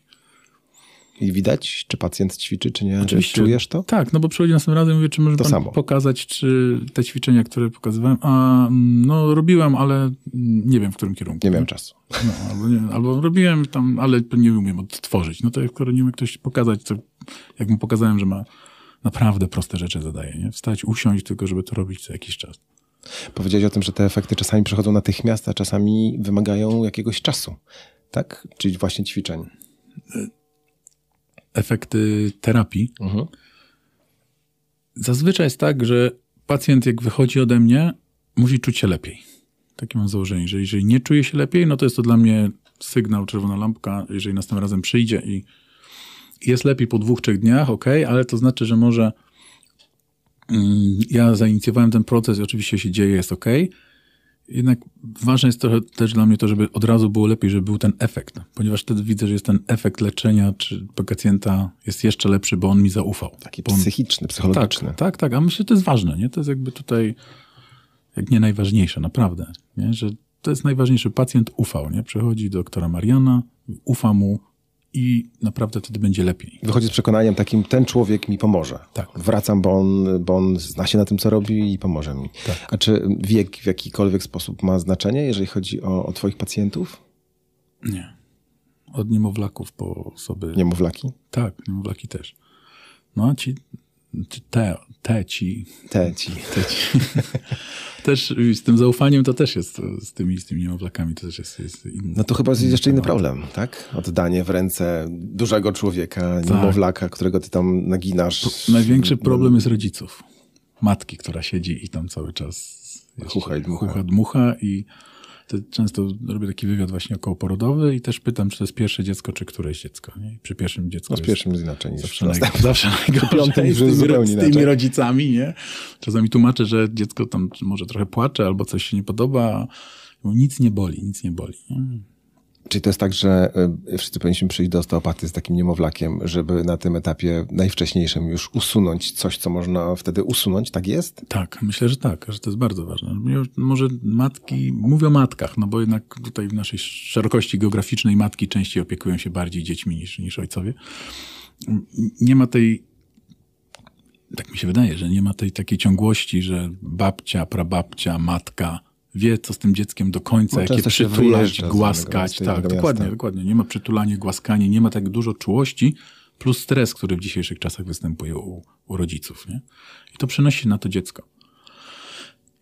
I widać, czy pacjent ćwiczy, czy nie? Czy Czujesz to? Tak, no bo przychodzi następnym razem i mówię, czy może to pan samo. pokazać, czy te ćwiczenia, które pokazywałem, a mm, no robiłem, ale nie wiem w którym kierunku. Nie miałem czasu. No, albo, nie, albo robiłem tam, ale nie umiem odtworzyć. No to jak nie umie ktoś pokazać, to jak mu pokazałem, że ma naprawdę proste rzeczy zadaje, nie? Wstać, usiąść, tylko żeby to robić co jakiś czas.
Powiedziałeś o tym, że te efekty czasami przychodzą natychmiast, a czasami wymagają jakiegoś czasu, tak? Czyli właśnie ćwiczeń.
E, efekty terapii. Mhm. Zazwyczaj jest tak, że pacjent, jak wychodzi ode mnie, musi czuć się lepiej. Takie mam założenie, że jeżeli nie czuje się lepiej, no to jest to dla mnie sygnał, czerwona lampka, jeżeli następnym razem przyjdzie i jest lepiej po dwóch, trzech dniach, ok, ale to znaczy, że może mm, ja zainicjowałem ten proces, i oczywiście się dzieje, jest ok, jednak ważne jest trochę też dla mnie to, żeby od razu było lepiej, żeby był ten efekt, ponieważ wtedy widzę, że jest ten efekt leczenia, czy pacjenta jest jeszcze lepszy, bo on mi zaufał. Taki on... psychiczny, psychologiczny. Tak, tak, tak, a myślę, że to jest ważne, nie? To jest jakby tutaj, jak nie najważniejsze, naprawdę, nie? Że to jest najważniejsze, pacjent ufał, nie? Przychodzi do doktora Mariana, ufa mu, i naprawdę wtedy
będzie lepiej. Wychodzi z przekonaniem takim, ten człowiek mi pomoże. Tak. Wracam, bo on, bo on zna się na tym, co robi i pomoże mi. Tak. A czy wiek w jakikolwiek sposób ma znaczenie,
jeżeli chodzi o, o twoich pacjentów? Nie. Od niemowlaków po osoby... Niemowlaki? Tak, niemowlaki też. No, ci te, teci. Teci. teci. [LAUGHS] też z tym zaufaniem to też jest, z tymi, z tymi niemowlakami to też jest, jest inny, No to chyba jest jeszcze temat. inny problem,
tak? Oddanie w ręce dużego człowieka, tak. niemowlaka, którego ty tam naginasz. największy problem
jest rodziców. Matki, która siedzi i tam cały czas... Hucha i dmucha. Hucha, dmucha i to często robię taki wywiad właśnie okołoporodowy i też pytam, czy to jest pierwsze dziecko, czy któreś dziecko. Nie? przy pierwszym dziecku. No, z pierwszym jest inaczej niż zawsze, naj, zawsze [LAUGHS] najgorzej z tymi, zupełnie z tymi inaczej. rodzicami. Nie? Czasami tłumaczę, że dziecko tam może trochę płacze albo coś się nie podoba. Nic nie boli, nic nie boli. Nie?
Czyli to jest tak, że e, wszyscy powinniśmy przyjść do osteopaty z takim niemowlakiem, żeby na tym etapie najwcześniejszym już usunąć coś, co można wtedy
usunąć, tak jest? Tak, myślę, że tak, że to jest bardzo ważne. Może matki, mówię o matkach, no bo jednak tutaj w naszej szerokości geograficznej matki częściej opiekują się bardziej dziećmi niż, niż ojcowie. Nie ma tej tak mi się wydaje, że nie ma tej takiej ciągłości, że babcia, prababcia, matka, wie, co z tym dzieckiem do końca, no, jakie przytulać, głaskać. Tak, dokładnie, dokładnie. Nie ma przytulania, głaskania, nie ma tak dużo czułości, plus stres, który w dzisiejszych czasach występuje u, u rodziców. Nie? I to przenosi na to dziecko.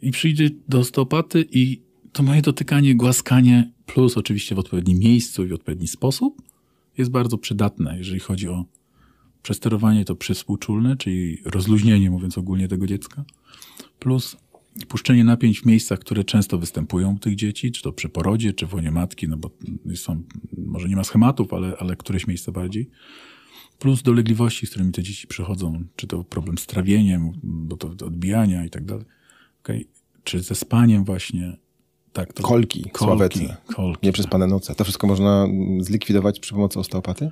I przyjdzie do osteopaty i to moje dotykanie, głaskanie, plus oczywiście w odpowiednim miejscu i w odpowiedni sposób, jest bardzo przydatne, jeżeli chodzi o przesterowanie to przyspółczulne, czyli rozluźnienie, mówiąc ogólnie, tego dziecka, plus puszczenie napięć w miejscach, które często występują u tych dzieci, czy to przy porodzie, czy w łonie matki, no bo są, może nie ma schematów, ale, ale któreś miejsca bardziej. Plus dolegliwości, z którymi te dzieci przychodzą, czy to problem z trawieniem, bo to odbijania i tak dalej. Okay. Czy ze spaniem właśnie. Tak, to
kolki, kolki, nie przez nieprzespane tak. noce. To wszystko można zlikwidować przy pomocy osteopaty?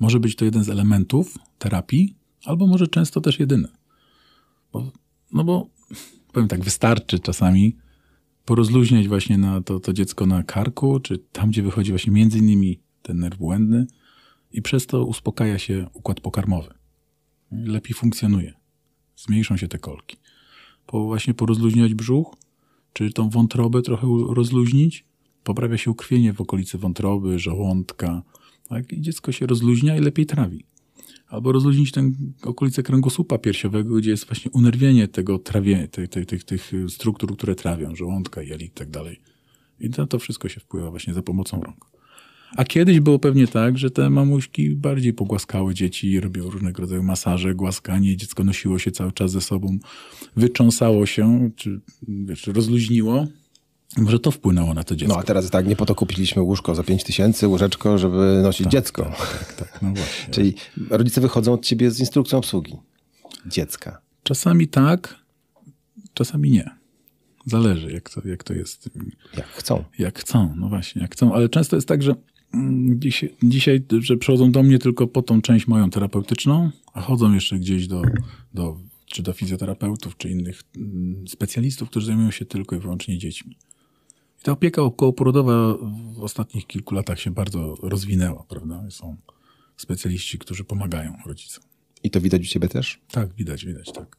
Może być to jeden z elementów terapii, albo może często też jedyny. Bo, no bo powiem tak, wystarczy czasami porozluźniać właśnie na to, to dziecko na karku, czy tam, gdzie wychodzi właśnie między innymi ten nerw błędny i przez to uspokaja się układ pokarmowy. Lepiej funkcjonuje. Zmniejszą się te kolki. Po właśnie porozluźniać brzuch, czy tą wątrobę trochę rozluźnić, poprawia się ukrwienie w okolicy wątroby, żołądka, tak? i dziecko się rozluźnia i lepiej trawi albo rozluźnić tę okolicę kręgosłupa piersiowego, gdzie jest właśnie unerwienie tego trawienia, tych, tych, tych, tych struktur, które trawią, żołądka, jelit i tak dalej. I na to wszystko się wpływa właśnie za pomocą rąk. A kiedyś było pewnie tak, że te mamuśki bardziej pogłaskały dzieci robiły różnego rodzaju masaże, głaskanie, dziecko nosiło się cały czas ze sobą, wycząsało się, czy wiesz, rozluźniło może to wpłynęło
na to no, dziecko. No a teraz tak, nie po to kupiliśmy łóżko za 5 tysięcy, łóżeczko, żeby nosić tak, dziecko. Tak, tak, tak,
tak. no właśnie. [LAUGHS] Czyli rodzice wychodzą od ciebie z instrukcją obsługi dziecka. Czasami tak, czasami nie. Zależy, jak to, jak to jest. Jak chcą. Jak chcą, no właśnie, jak chcą. Ale często jest tak, że mm, dziś, dzisiaj, że przychodzą do mnie tylko po tą część moją terapeutyczną, a chodzą jeszcze gdzieś do, do czy do fizjoterapeutów, czy innych mm, specjalistów, którzy zajmują się tylko i wyłącznie dziećmi. Ta opieka okołoporodowa w ostatnich kilku latach się bardzo rozwinęła, prawda? Są specjaliści, którzy pomagają rodzicom.
I to widać u ciebie też?
Tak, widać, widać, tak.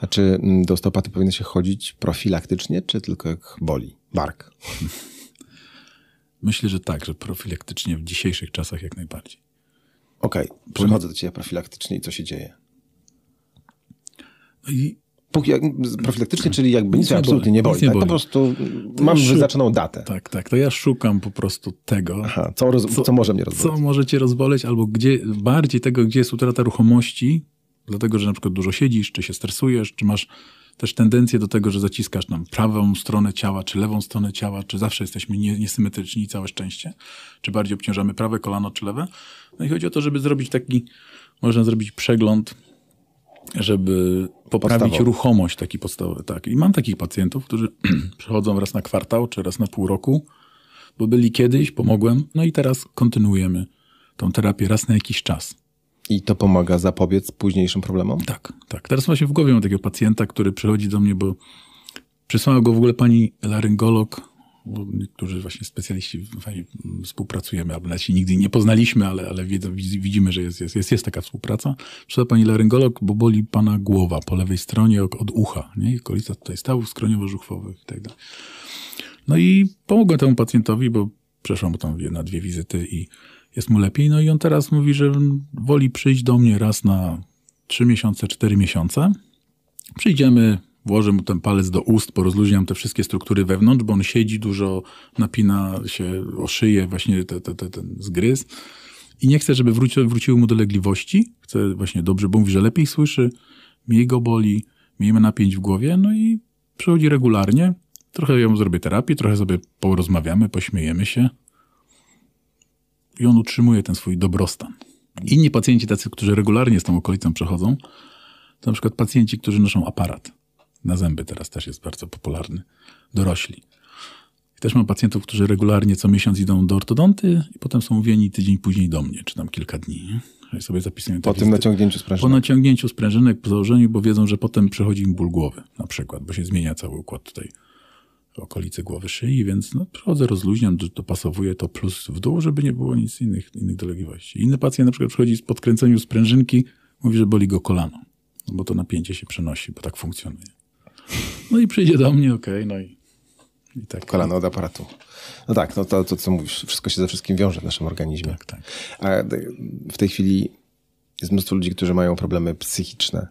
A czy mm, do osteopaty powinno się chodzić profilaktycznie, czy tylko jak boli? Bark. [LAUGHS] Myślę, że tak, że profilaktycznie w dzisiejszych czasach jak najbardziej. Okej, okay, przychodzę do ciebie profilaktycznie i co się dzieje? No i póki, profilaktycznie, czyli jakby nic, nic absolutnie nie boli. Nie boli, tak? Po prostu mam ja wyznaczoną
datę. Tak, tak. To ja szukam po prostu tego, Aha, co, roz, co, co, może mnie rozboleć. Co może cię rozboleć, albo gdzie, bardziej tego, gdzie jest utrata ruchomości, dlatego, że na przykład dużo siedzisz, czy się stresujesz, czy masz też tendencję do tego, że zaciskasz nam prawą stronę ciała, czy lewą stronę ciała, czy zawsze jesteśmy nie, niesymetryczni, całe szczęście, czy bardziej obciążamy prawe kolano, czy lewe. No i chodzi o to, żeby zrobić taki, można zrobić przegląd żeby poprawić ruchomość taki podstawowy. Tak. I mam takich pacjentów, którzy [CLEARS THROAT] przychodzą raz na kwartał czy raz na pół roku, bo byli kiedyś, pomogłem, no i teraz kontynuujemy tą terapię raz na jakiś czas. I to pomaga zapobiec późniejszym problemom? Tak, tak. Teraz właśnie w głowie mam takiego pacjenta, który przychodzi do mnie, bo przysłała go w ogóle pani laryngolog bo niektórzy właśnie specjaliści współpracujemy, albo nawet się nigdy nie poznaliśmy, ale, ale wiedzą, widzimy, że jest, jest, jest, jest taka współpraca. Przyszła pani laryngolog, bo boli pana głowa po lewej stronie od, ucha, nie? Kolica tutaj stawów skroniowo-żuchwowych i tak dalej. No i pomogłem temu pacjentowi, bo przeszłam mu tam na dwie wizyty i jest mu lepiej. No i on teraz mówi, że woli przyjść do mnie raz na trzy miesiące, cztery miesiące. Przyjdziemy, włożę mu ten palec do ust, porozluźniam te wszystkie struktury wewnątrz, bo on siedzi dużo, napina się o szyję, właśnie te, te, te, ten zgryz. I nie chcę, żeby wróci, wróciły mu dolegliwości. Chcę właśnie dobrze, bo mówi, że lepiej słyszy, mniej go boli, mniej ma napięć w głowie, no i przychodzi regularnie. Trochę ją zrobię terapię, trochę sobie porozmawiamy, pośmiejemy się. I on utrzymuje ten swój dobrostan. Inni pacjenci tacy, którzy regularnie z tą okolicą przechodzą, to na przykład pacjenci, którzy noszą aparat na zęby teraz też jest bardzo popularny. Dorośli. I też mam pacjentów, którzy regularnie co miesiąc idą do ortodonty i potem są mówieni tydzień później do mnie, czy tam kilka dni. Ja sobie zapisuję po tym naciągnięciu sprężynek. Po naciągnięciu sprężynek, po założeniu, bo wiedzą, że potem przychodzi im ból głowy na przykład, bo się zmienia cały układ tutaj okolicy głowy szyi, więc no, przychodzę, rozluźniam, dopasowuję to plus w dół, żeby nie było nic innych, innych dolegliwości. Inny pacjent na przykład przychodzi z podkręceniem sprężynki, mówi, że boli go kolano, no bo to napięcie się przenosi, bo tak funkcjonuje. No i przyjdzie do mnie, okej, okay, no i, i tak. Kolano od aparatu.
No tak, no to, to co mówisz, wszystko się ze wszystkim wiąże w naszym organizmie. Tak, tak. A w tej chwili jest mnóstwo ludzi, którzy mają problemy psychiczne.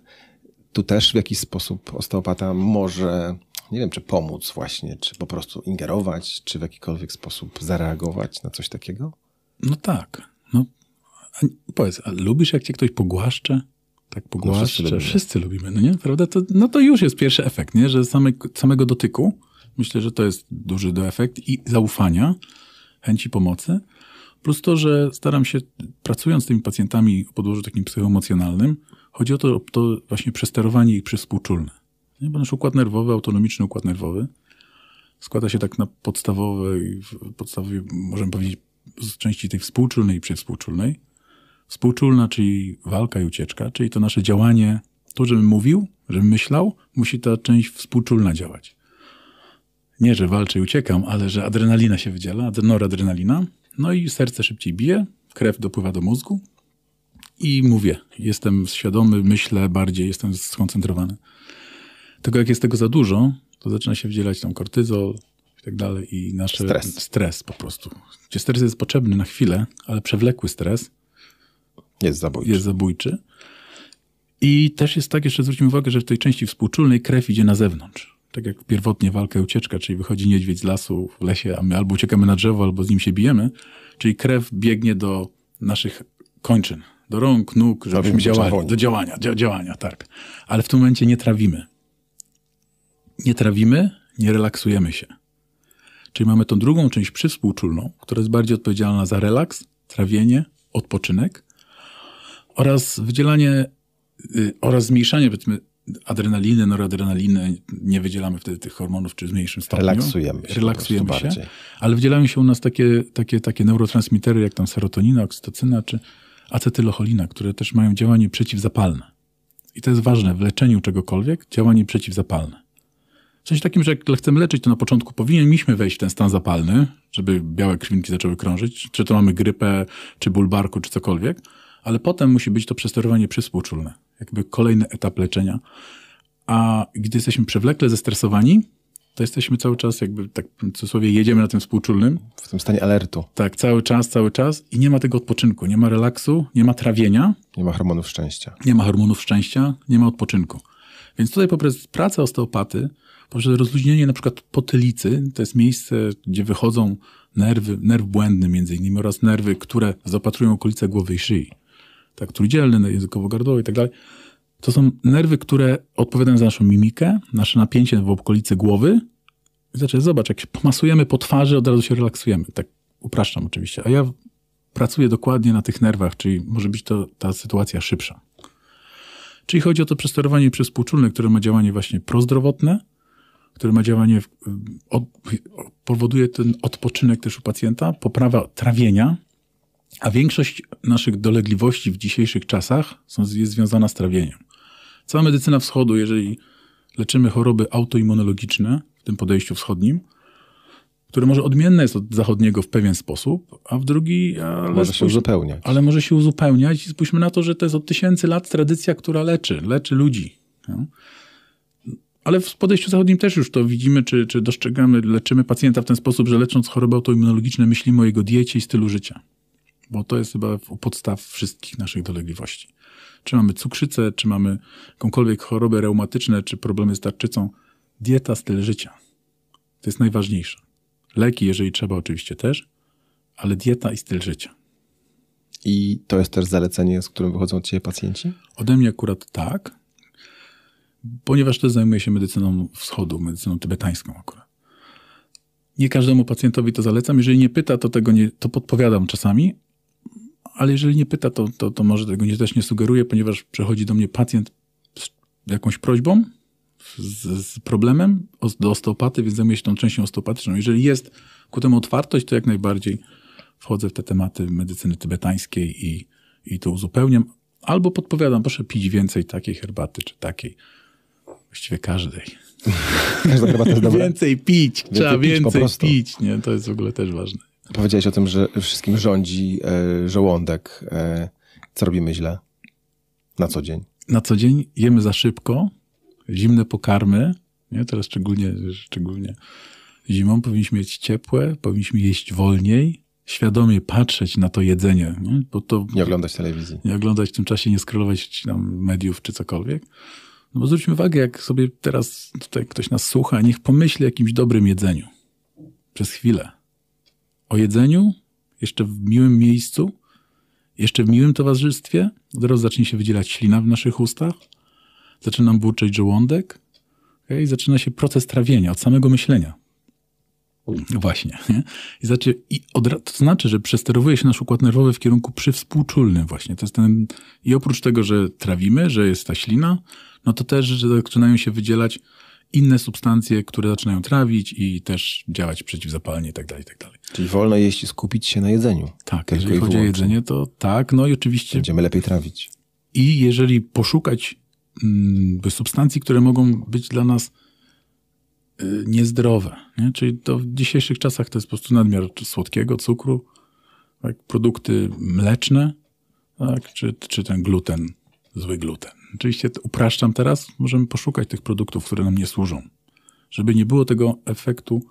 Tu też w jakiś sposób osteopata może, nie wiem, czy pomóc właśnie, czy po prostu ingerować, czy
w jakikolwiek sposób zareagować na coś takiego? No tak. No, powiedz, a lubisz, jak cię ktoś pogłaszcze? tak pogłaszczę. No wszyscy, lubimy. wszyscy lubimy, no nie? Prawda? To, no to już jest pierwszy efekt, nie? Że same, samego dotyku, myślę, że to jest duży efekt i zaufania, chęci pomocy. Plus to, że staram się, pracując z tymi pacjentami o podłożu takim psychoemocjonalnym, chodzi o to, to właśnie przesterowanie ich przez współczulne. Nie? Bo nasz układ nerwowy, autonomiczny układ nerwowy, składa się tak na podstawowej, podstawowej, możemy powiedzieć, z części tej współczulnej i przywspółczulnej. Współczulna, czyli walka i ucieczka, czyli to nasze działanie, to, żebym mówił, żebym myślał, musi ta część współczulna działać. Nie, że walczę i uciekam, ale że adrenalina się wydziela, noradrenalina, no i serce szybciej bije, krew dopływa do mózgu i mówię. Jestem świadomy, myślę bardziej, jestem skoncentrowany. Tylko jak jest tego za dużo, to zaczyna się wdzielać tam kortyzol i tak dalej i nasz stres. stres po prostu. Gdzie stres jest potrzebny na chwilę, ale przewlekły stres – jest zabójczy. Jest zabójczy. I też jest tak, jeszcze zwróćmy uwagę, że w tej części współczulnej krew idzie na zewnątrz. Tak jak pierwotnie walka i ucieczka, czyli wychodzi niedźwiedź z lasu w lesie, a my albo uciekamy na drzewo, albo z nim się bijemy. Czyli krew biegnie do naszych kończyn, do rąk, nóg, żebyśmy działali, do działania, dzia działania, tak. Ale w tym momencie nie trawimy. Nie trawimy, nie relaksujemy się. Czyli mamy tą drugą część przywspółczulną, która jest bardziej odpowiedzialna za relaks, trawienie, odpoczynek, oraz wydzielanie y, oraz zmniejszanie powiedzmy adrenaliny, noradrenaliny, nie wydzielamy wtedy tych hormonów, czy w mniejszym stopniu. Relaksujemy się. Relaksujemy się, bardziej. ale wydzielają się u nas takie, takie, takie neurotransmitery, jak tam serotonina, oksytocyna, czy acetylocholina, które też mają działanie przeciwzapalne. I to jest ważne w leczeniu czegokolwiek, działanie przeciwzapalne. W sensie takim, że jak chcemy leczyć, to na początku powinniśmy wejść w ten stan zapalny, żeby białe krwinki zaczęły krążyć, czy to mamy grypę, czy ból barku, czy cokolwiek, ale potem musi być to przesterowanie przyspółczulne, jakby kolejny etap leczenia. A gdy jesteśmy przewlekle zestresowani, to jesteśmy cały czas jakby tak w cudzysłowie jedziemy na tym współczulnym. W tym stanie alertu. Tak, cały czas, cały czas i nie ma tego odpoczynku, nie ma relaksu, nie ma trawienia. Nie ma hormonów szczęścia. Nie ma hormonów szczęścia, nie ma odpoczynku. Więc tutaj poprzez pracę osteopaty, poprzez rozluźnienie na przykład potylicy, to jest miejsce, gdzie wychodzą nerwy, nerw błędny między innymi oraz nerwy, które zaopatrują okolice głowy i szyi tak, trójdzielny, no, językowo gardowy i tak dalej. To są nerwy, które odpowiadają za naszą mimikę, nasze napięcie w okolicy głowy. Znaczy, zobacz, jak się pomasujemy po twarzy, od razu się relaksujemy. Tak upraszczam oczywiście. A ja pracuję dokładnie na tych nerwach, czyli może być to ta sytuacja szybsza. Czyli chodzi o to przesterowanie przez współczulne, które ma działanie właśnie prozdrowotne, które ma działanie, od, powoduje ten odpoczynek też u pacjenta, poprawa trawienia, a większość naszych dolegliwości w dzisiejszych czasach jest związana z trawieniem. Cała medycyna wschodu, jeżeli leczymy choroby autoimmunologiczne w tym podejściu wschodnim, które może odmienne jest od zachodniego w pewien sposób, a w drugi. Ale może się uzupełniać. Ale może się uzupełniać i spójrzmy na to, że to jest od tysięcy lat tradycja, która leczy, leczy ludzi. Ale w podejściu zachodnim też już to widzimy, czy, czy dostrzegamy, leczymy pacjenta w ten sposób, że lecząc choroby autoimmunologiczne myślimy o jego diecie i stylu życia bo to jest chyba u podstaw wszystkich naszych dolegliwości. Czy mamy cukrzycę, czy mamy jakąkolwiek chorobę reumatyczne, czy problemy z tarczycą, dieta, styl życia. To jest najważniejsze. Leki, jeżeli trzeba, oczywiście też, ale dieta i styl życia. I to jest też zalecenie, z którym wychodzą od Ciebie pacjenci? Ode mnie akurat tak, ponieważ też zajmuję się medycyną wschodu, medycyną tybetańską akurat. Nie każdemu pacjentowi to zalecam. Jeżeli nie pyta, to tego nie, to podpowiadam czasami, ale jeżeli nie pyta, to, to, to może tego nie, też nie sugeruję, ponieważ przechodzi do mnie pacjent z jakąś prośbą, z, z problemem do osteopaty, więc zajmuję się tą częścią osteopatyczną. Jeżeli jest ku temu otwartość, to jak najbardziej wchodzę w te tematy medycyny tybetańskiej i, i to uzupełniam. Albo podpowiadam, proszę pić więcej takiej herbaty czy takiej. Właściwie każdej. Każda herbata jest dobra. Więcej pić, trzeba więcej, pić, więcej pić. Nie? To jest w ogóle też ważne.
Powiedziałeś o tym, że wszystkim rządzi e, żołądek. E,
co robimy źle na co dzień? Na co dzień jemy za szybko, zimne pokarmy. Nie? Teraz szczególnie, szczególnie zimą powinniśmy mieć ciepłe, powinniśmy jeść wolniej, świadomie patrzeć na to jedzenie. Nie, bo to, nie oglądać telewizji. Nie oglądać w tym czasie, nie scrollować nam mediów czy cokolwiek. No bo zwróćmy uwagę, jak sobie teraz tutaj ktoś nas słucha, niech pomyśli o jakimś dobrym jedzeniu. Przez chwilę o jedzeniu, jeszcze w miłym miejscu, jeszcze w miłym towarzystwie. Zaraz zacznie się wydzielać ślina w naszych ustach, zaczyna burczeć żołądek okay? i zaczyna się proces trawienia od samego myślenia. Właśnie. Nie? I, znaczy, i od, to znaczy, że przesterowuje się nasz układ nerwowy w kierunku przywspółczulnym właśnie. To jest ten, I oprócz tego, że trawimy, że jest ta ślina, no to też że zaczynają się wydzielać inne substancje, które zaczynają trawić i też działać przeciwzapalnie itd. Tak itd. Tak czyli wolno jeść i skupić się na jedzeniu. Tak, jeżeli chodzi o jedzenie, to tak, no i oczywiście... Będziemy lepiej trawić. I jeżeli poszukać mm, substancji, które mogą być dla nas y, niezdrowe, nie? czyli to w dzisiejszych czasach to jest po prostu nadmiar słodkiego, cukru, tak? produkty mleczne, tak? czy, czy ten gluten, zły gluten. Oczywiście upraszczam teraz, możemy poszukać tych produktów, które nam nie służą. Żeby nie było tego efektu,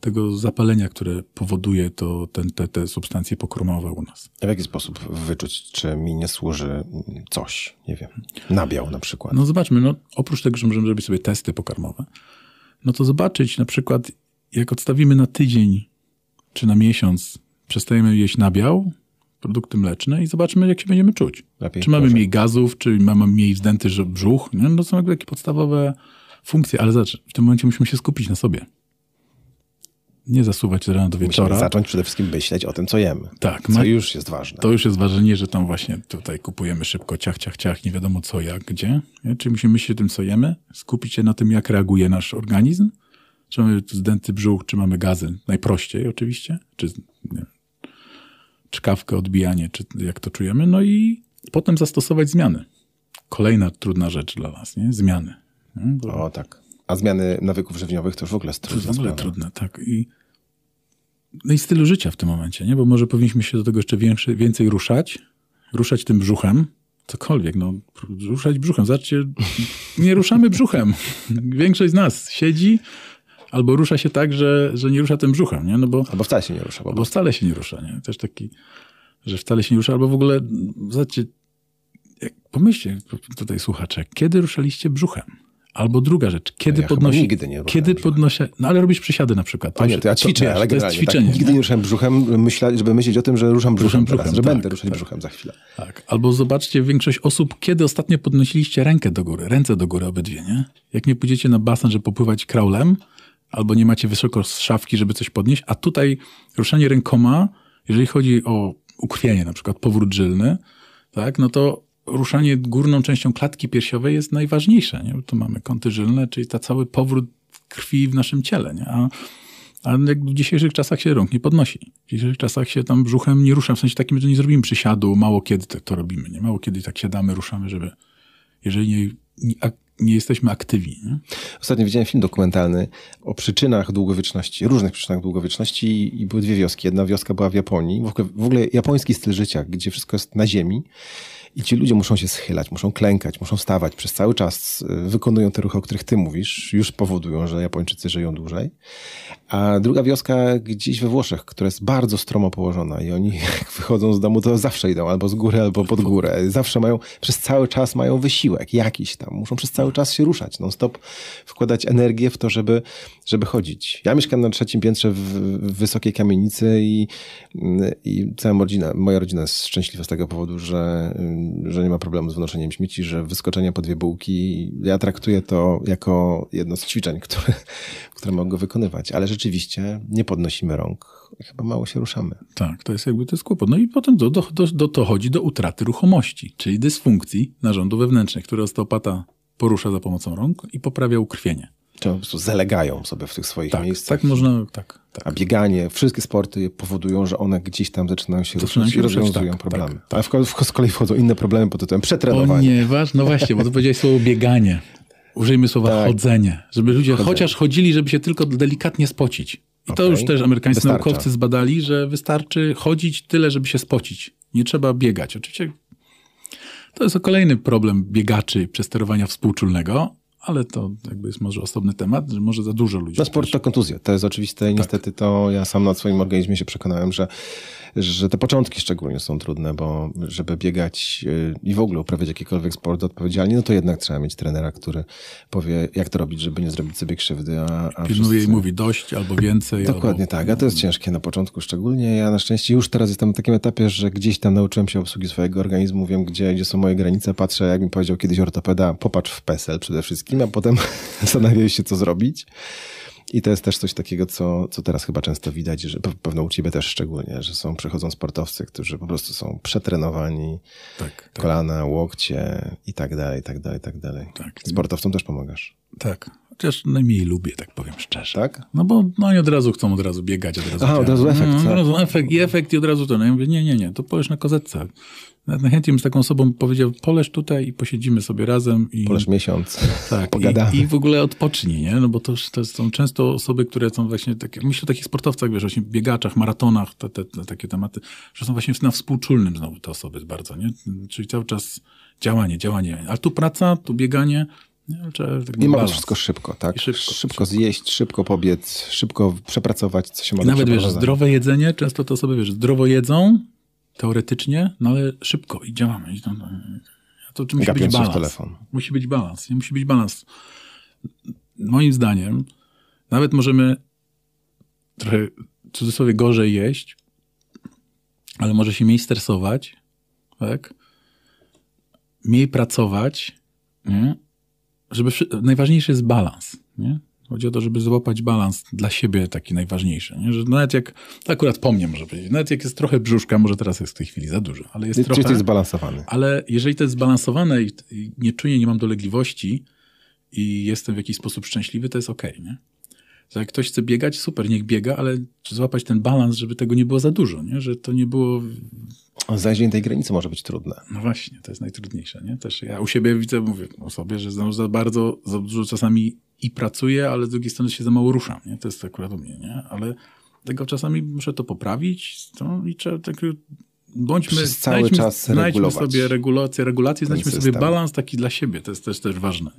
tego zapalenia, które powoduje to ten, te, te substancje pokarmowe u nas. A w jaki sposób wyczuć, czy mi nie służy coś, nie wiem, nabiał na przykład? No zobaczmy, no, oprócz tego, że możemy zrobić sobie testy pokarmowe, no to zobaczyć na przykład, jak odstawimy na tydzień czy na miesiąc, przestajemy jeść nabiał, produkty mleczne i zobaczmy, jak się będziemy czuć. Lepiej, czy mamy proszę. mniej gazów, czy mamy mniej wzdęty brzuch. Nie? No to są jakby takie podstawowe funkcje, ale zobacz, w tym momencie musimy się skupić na sobie. Nie zasuwać rano do wieczora. Musimy zacząć przede wszystkim myśleć o tym, co jemy. Tak. Co już jest ważne. To już jest ważne, nie, że tam właśnie tutaj kupujemy szybko, ciach, ciach, ciach, nie wiadomo co, jak, gdzie. Nie? Czyli musimy myśleć o tym, co jemy, skupić się na tym, jak reaguje nasz organizm, czy mamy zdęty brzuch, czy mamy gazy, najprościej oczywiście, czy nie, czkawkę, odbijanie, czy jak to czujemy, no i potem zastosować zmiany. Kolejna trudna rzecz dla nas, nie? Zmiany. O tak. A zmiany nawyków żywieniowych to już w ogóle jest trudne. To jest w ogóle trudne, tak. I, no i stylu życia w tym momencie, nie? Bo może powinniśmy się do tego jeszcze więcej, więcej ruszać, ruszać tym brzuchem, cokolwiek, no ruszać brzuchem. Zobaczcie, nie ruszamy brzuchem. [LAUGHS] Większość z nas siedzi, albo rusza się tak, że, że nie rusza tym brzuchem, nie? No bo, albo wcale się nie rusza. Albo wcale się nie rusza, nie? Też taki, że wcale się nie rusza, albo w ogóle, zobaczcie, pomyślcie tutaj słuchacze, kiedy ruszaliście brzuchem? Albo druga rzecz, kiedy ja podnosi, nigdy nie kiedy podnosi, no ale robisz przysiady na przykład. To, A nie, to ja ćwiczę, to, ale to jest tak, ćwiczenie. Tak, nigdy nie ruszam brzuchem, żeby myśleć o tym, że ruszam brzuchem, ruszam brzuchem teraz, że tak, będę tak, ruszać brzuchem za chwilę. Tak, albo zobaczcie większość osób, kiedy ostatnio podnosiliście rękę do góry, ręce do góry obydwie, nie? Jak nie pójdziecie na basen, żeby popływać kraulem, albo nie macie wysoko z szafki, żeby coś podnieść, a tutaj ruszanie rękoma, jeżeli chodzi o ukrwienie, na przykład powrót żylny, tak, no to ruszanie górną częścią klatki piersiowej jest najważniejsze, nie? Bo tu mamy kąty żylne, czyli ta cały powrót krwi w naszym ciele, nie? A, a w dzisiejszych czasach się rąk nie podnosi. W dzisiejszych czasach się tam brzuchem nie rusza, w sensie takim, że nie zrobimy przysiadu, mało kiedy to robimy, nie? Mało kiedy tak siadamy, ruszamy, żeby jeżeli nie, nie jesteśmy aktywni.
Nie? Ostatnio widziałem film dokumentalny o przyczynach długowieczności, różnych przyczynach długowieczności i były dwie wioski. Jedna wioska była w Japonii, w ogóle, w ogóle japoński styl życia, gdzie wszystko jest na ziemi i ci ludzie muszą się schylać, muszą klękać, muszą stawać przez cały czas, y, wykonują te ruchy, o których ty mówisz, już powodują, że Japończycy żyją dłużej. A druga wioska gdzieś we Włoszech, która jest bardzo stromo położona i oni [LAUGHS] jak wychodzą z domu, to zawsze idą albo z góry, albo pod górę. Zawsze mają, przez cały czas mają wysiłek jakiś tam. Muszą przez cały czas się ruszać, non stop wkładać energię w to, żeby, żeby chodzić. Ja mieszkam na trzecim piętrze w, w wysokiej kamienicy i, i cała rodzina, moja rodzina jest szczęśliwa z tego powodu, że, że nie ma problemu z wnoszeniem śmieci, że wyskoczenia po dwie bułki, ja traktuję to jako jedno z ćwiczeń, które, które mogę wykonywać. Ale rzeczywiście rzeczywiście nie podnosimy rąk.
Chyba mało się ruszamy. Tak, to jest jakby to jest kłopot. No i potem do, do, do, dochodzi do utraty ruchomości, czyli dysfunkcji narządu wewnętrznych, które osteopata porusza za pomocą rąk i poprawia ukrwienie. Czy po prostu zalegają sobie w tych swoich tak, miejscach. Tak, można, tak, tak. A bieganie,
wszystkie sporty powodują, że one gdzieś tam zaczynają się zaczynają ruszyć się i rozwiązują tak, problemy. Tak, tak. Ale w, w, z kolei
wchodzą inne problemy pod tytułem przetrenowanie. Ponieważ, no właśnie, bo to powiedziałeś słowo bieganie użyjmy słowa tak. chodzenie, żeby ludzie chodzenie. chociaż chodzili, żeby się tylko delikatnie spocić. I okay. to już też amerykańscy Wystarcza. naukowcy zbadali, że wystarczy chodzić tyle, żeby się spocić. Nie trzeba biegać. Oczywiście to jest kolejny problem biegaczy przesterowania współczulnego, ale to jakby jest może osobny temat, że może za dużo
ludzi. Na no sport to kontuzja, to jest oczywiste i tak. niestety to ja sam na swoim organizmie się przekonałem, że że te początki szczególnie są trudne, bo żeby biegać y, i w ogóle uprawiać jakikolwiek sport odpowiedzialnie, no to jednak trzeba mieć trenera, który powie, jak to robić, żeby nie zrobić sobie krzywdy. A, a Pilnuje wszyscy... i mówi dość albo więcej. Dokładnie albo... tak, a to jest ciężkie na początku szczególnie. Ja na szczęście już teraz jestem na takim etapie, że gdzieś tam nauczyłem się obsługi swojego organizmu, wiem gdzie, gdzie są moje granice, patrzę, jak mi powiedział kiedyś ortopeda, popatrz w PESEL przede wszystkim, a potem [LAUGHS] zastanawiaj się, co zrobić. I to jest też coś takiego, co, co teraz chyba często widać, że pewno u ciebie też szczególnie, że są przychodzą sportowcy, którzy po prostu są przetrenowani, tak, tak. kolana, łokcie i tak dalej, tak dalej, tak dalej. Tak. Sportowcom też pomagasz.
Tak, chociaż najmniej lubię, tak powiem szczerze. Tak? No bo no od razu chcą od razu biegać, od razu. A, od razu efekt. Mm, tak. od razu efekt i efekt i od razu to. No ja mówię, nie, nie, nie, to powiesz na kozetce. Nawet bym z taką osobą powiedział, polesz tutaj i posiedzimy sobie razem. I, polesz miesiąc, tak, pogadamy. I, I, w ogóle odpocznij, nie? No bo to, to są często osoby, które są właśnie takie, myślę o takich sportowcach, wiesz, właśnie biegaczach, maratonach, te, te, te, takie tematy, że są właśnie na współczulnym znowu te osoby bardzo, nie? Czyli cały czas działanie, działanie. Ale tu praca, tu bieganie, nie, tak nie ma wszystko
szybko, tak? Szybko, szybko, szybko, zjeść, szybko pobiec, szybko przepracować, co się ma, Nawet wiesz, zdrowe
jedzenie, często te osoby wiesz, zdrowo jedzą, teoretycznie, no ale szybko i działamy. No, to, to musi być balans. telefon. Musi być balans. Musi być balans. Moim zdaniem nawet możemy trochę w cudzysłowie gorzej jeść, ale może się mniej stresować, tak? Mniej pracować, nie? Żeby, najważniejszy jest balans, nie? Chodzi o to, żeby złapać balans dla siebie taki najważniejszy. Nie? Że nawet jak, to akurat po mnie może powiedzieć, nawet jak jest trochę brzuszka, może teraz jest w tej chwili za dużo, ale jest Czyli trochę... to jest zbalansowane. Ale jeżeli to jest zbalansowane i nie czuję, nie mam dolegliwości i jestem w jakiś sposób szczęśliwy, to jest okej, okay, nie? Jak ktoś chce biegać, super, niech biega, ale złapać ten balans, żeby tego nie było za dużo, nie? że to nie było... Zajrzenie tej granicy może być trudne. No właśnie, to jest najtrudniejsze. Nie? Też ja u siebie widzę, mówię o sobie, że za bardzo, za dużo czasami i pracuję, ale z drugiej strony się za mało ruszam. Nie? To jest akurat u mnie, nie? ale tego czasami muszę to poprawić to no i trzeba tak bądźmy, Przez cały znajdźmy, czas znajdźmy regulować. sobie regulację, regulację znajdźmy system. sobie balans taki dla siebie, to jest też, też ważne.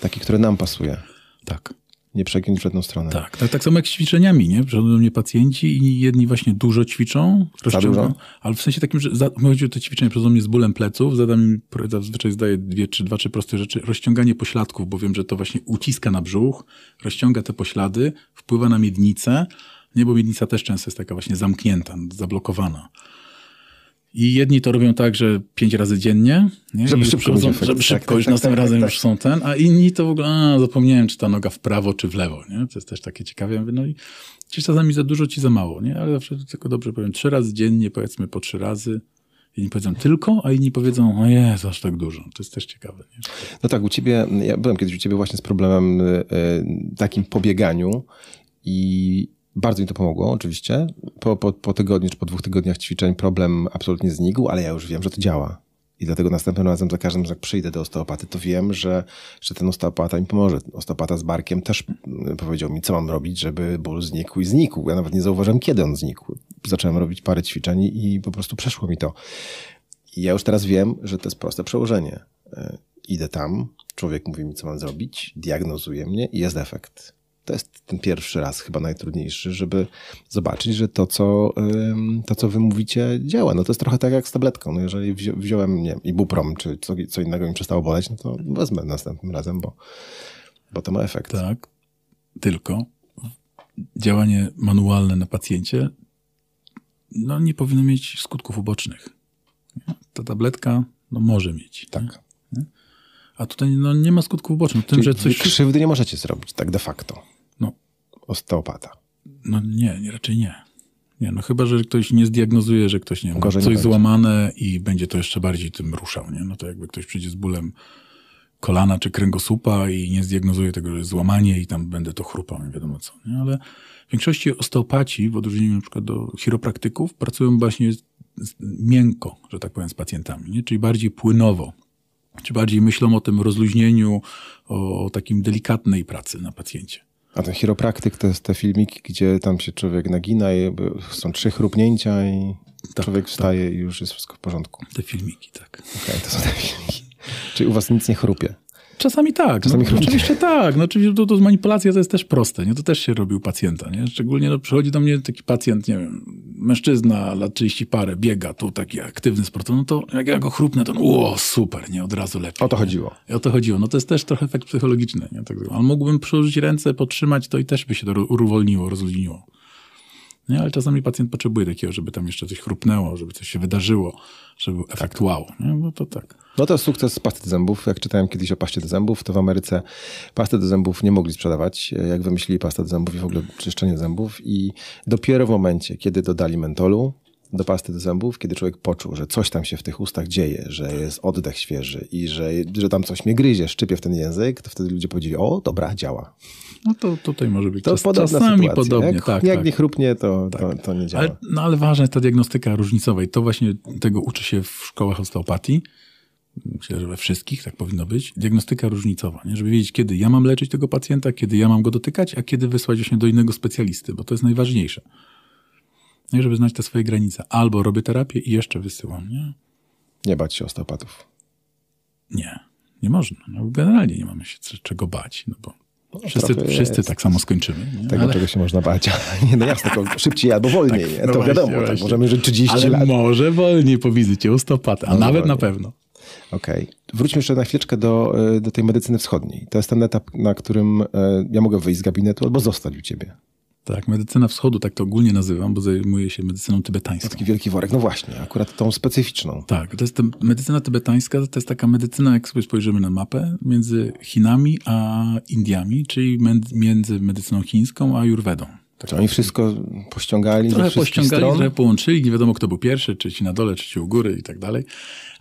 Taki, który nam pasuje. Tak
nie przegiąć w żadną
stronę. Tak, tak, tak samo jak z ćwiczeniami, nie? Przychodzą do mnie pacjenci i jedni właśnie dużo ćwiczą, rozciągną, ale w sensie takim, że za, chodzi o te ćwiczenia, przychodzą mnie z bólem pleców, zadam im, zazwyczaj zdaję dwie, czy dwa, trzy proste rzeczy, rozciąganie pośladków, bo wiem, że to właśnie uciska na brzuch, rozciąga te poślady, wpływa na miednicę, nie, bo miednica też często jest taka właśnie zamknięta, zablokowana. I jedni to robią tak, że pięć razy dziennie, nie? żeby szybko, efekt, żeby tak, szybko tak, już tak, następnym tak, razem tak, już tak. są ten, a inni to w ogóle, a, zapomniałem, czy ta noga w prawo, czy w lewo, nie? To jest też takie ciekawe. Ja mówię, no i ci czasami za dużo, ci za mało, nie? Ale zawsze tylko dobrze powiem, trzy razy dziennie, powiedzmy po trzy razy, Jedni powiedzą tylko, a inni powiedzą, o jest aż tak dużo. To jest też ciekawe. Nie?
No tak, u ciebie, ja byłem kiedyś u ciebie właśnie z problemem y, y takim pobieganiu i bardzo mi to pomogło, oczywiście. Po, po, po tygodniu czy po dwóch tygodniach ćwiczeń problem absolutnie znikł, ale ja już wiem, że to działa. I dlatego następnym razem, za każdym razem, jak przyjdę do osteopaty, to wiem, że, że ten osteopata mi pomoże. Osteopata z barkiem też mm, powiedział mi, co mam robić, żeby ból znikł i znikł. Ja nawet nie zauważyłem, kiedy on znikł. Zacząłem robić parę ćwiczeń i po prostu przeszło mi to. I ja już teraz wiem, że to jest proste przełożenie. E, idę tam, człowiek mówi mi, co mam zrobić, diagnozuje mnie i jest efekt. To jest ten pierwszy raz chyba najtrudniejszy, żeby zobaczyć, że to, co, to, co wy mówicie, działa. No to jest trochę tak jak z tabletką. No jeżeli wziąłem nie wiem, buprom czy co, co innego mi przestało boleć, no to wezmę następnym razem, bo, bo to
ma efekt. Tak, tylko działanie manualne na pacjencie no, nie powinno mieć skutków ubocznych. Ta tabletka no, może mieć. Tak. A tutaj no, nie ma skutków ubocznych. Tym, Czyli że coś... Krzywdy nie
możecie zrobić, tak de facto. No. Osteopata.
No nie, raczej nie. Nie, no chyba, że ktoś nie zdiagnozuje, że ktoś nie ma coś złamane i będzie to jeszcze bardziej tym ruszał, nie? No to jakby ktoś przyjdzie z bólem kolana czy kręgosłupa i nie zdiagnozuje tego, że jest złamanie i tam będę to chrupał, nie wiadomo co, nie? Ale w większości osteopaci, w odróżnieniu na przykład do chiropraktyków, pracują właśnie miękko, że tak powiem, z pacjentami, nie? Czyli bardziej płynowo czy bardziej myślą o tym rozluźnieniu, o takim delikatnej pracy na pacjencie.
A ten chiropraktyk to jest te filmiki, gdzie tam się człowiek nagina, i są trzy chrupnięcia i tak, człowiek tak. wstaje tak. i już jest wszystko w porządku. Te filmiki, tak. Okej, okay, to są te filmiki. Czyli u was nic nie chrupie?
Czasami tak. No, Czasami no, oczywiście tak. No, oczywiście to, to manipulacja to jest też proste. Nie? To też się robił pacjenta. Nie? Szczególnie no, przychodzi do mnie taki pacjent, nie wiem, mężczyzna lat 30 parę, biega, tu taki aktywny sportowy, no to jak ja go chrupnę, to o, super, nie? Od razu lepiej. O to chodziło. Nie? I o to chodziło. No to jest też trochę efekt psychologiczny. Nie? Tak, ale mógłbym przyłożyć ręce, podtrzymać to i też by się to uwolniło, rozluźniło. Nie? Ale czasami pacjent potrzebuje takiego, żeby tam jeszcze coś chrupnęło, żeby coś się wydarzyło, żeby był efekt tak. wow. Nie? No to tak.
No to sukces pasty do zębów. Jak czytałem kiedyś o paście do zębów, to w Ameryce pasty do zębów nie mogli sprzedawać. Jak wymyślili pastę do zębów i w ogóle czyszczenie zębów i dopiero w momencie, kiedy dodali mentolu, do pasty do zębów, kiedy człowiek poczuł, że coś tam się w tych ustach dzieje, że jest oddech świeży i że, że tam coś mnie gryzie, szczypie w ten język, to wtedy ludzie powiedzieli, o dobra, działa. No to tutaj może być to czas, podobna czasami sytuacja. podobnie. Jak, tak, jak tak. nie chrupnie, to, tak. to, to,
nie działa. Ale, no ale ważna jest ta diagnostyka różnicowa i to właśnie tego uczy się w szkołach osteopatii. Myślę, że we wszystkich tak powinno być. Diagnostyka różnicowa, nie? żeby wiedzieć, kiedy ja mam leczyć tego pacjenta, kiedy ja mam go dotykać, a kiedy wysłać właśnie do innego specjalisty, bo to jest najważniejsze. No i żeby znać te swoje granice. Albo robię terapię i jeszcze wysyłam, nie? Nie bać się osteopatów. Nie, nie można. No, generalnie nie mamy się czego bać, no bo no, wszyscy, wszyscy tak samo skończymy. Nie? Tego, ale... czego się można bać. [LAUGHS] Nie, no jasne, tylko szybciej albo wolniej.
Tak, no to właśnie, wiadomo, tak, właśnie. Tak, możemy żyć 30 ale lat.
może wolniej po wizycie u a no nawet wolniej. na pewno. Okej. Okay.
Wróćmy jeszcze na chwileczkę do, e, do tej medycyny wschodniej. To jest ten etap, na którym e, ja mogę wyjść z gabinetu albo zostać u ciebie.
Tak, medycyna wschodu, tak to ogólnie nazywam, bo zajmuję się medycyną tybetańską. Taki wielki worek, no właśnie, akurat tą specyficzną. Tak, to jest ta medycyna tybetańska, to jest taka medycyna, jak sobie spojrzymy na mapę, między Chinami a Indiami, czyli między medycyną chińską a jurwedą. Tak, oni tak wszystko pościągali ze wszystkich pościągali, stron? Trochę połączyli, nie wiadomo kto był pierwszy, czy ci na dole, czy ci u góry i tak dalej.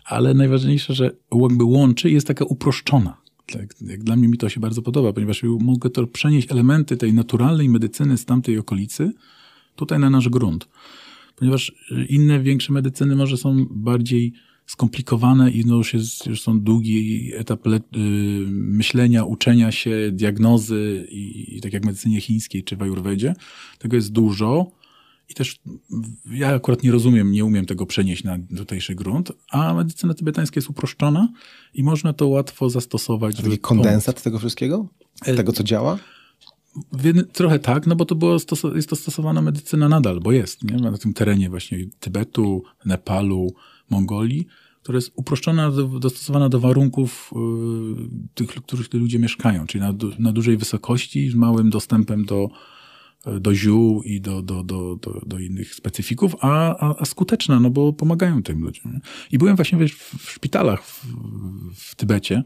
Ale najważniejsze, że jakby łączy jest taka uproszczona. Tak, jak dla mnie mi to się bardzo podoba, ponieważ mogę to przenieść elementy tej naturalnej medycyny z tamtej okolicy tutaj na nasz grunt. Ponieważ y, inne większe medycyny może są bardziej skomplikowane i no już, jest, już są długi etap le- y, myślenia, uczenia się, diagnozy i, i tak jak w medycynie chińskiej czy w ajurwedzie, tego jest dużo i też ja akurat nie rozumiem, nie umiem tego przenieść na tutejszy grunt, a medycyna tybetańska jest uproszczona i można to łatwo zastosować. Czyli taki kondensat tego wszystkiego? E, tego, co działa? Trochę tak, no bo to było jest to stosowana medycyna nadal, bo jest nie? na tym terenie właśnie Tybetu, Nepalu, Mongolii, która jest uproszczona, dostosowana do warunków y, tych, w których ludzie mieszkają, czyli na, na dużej wysokości, z małym dostępem do, do ziół i do, do, do, do, do innych specyfików, a, a, a, skuteczne, no bo pomagają tym ludziom. I byłem właśnie wiesz, w szpitalach w, w Tybecie,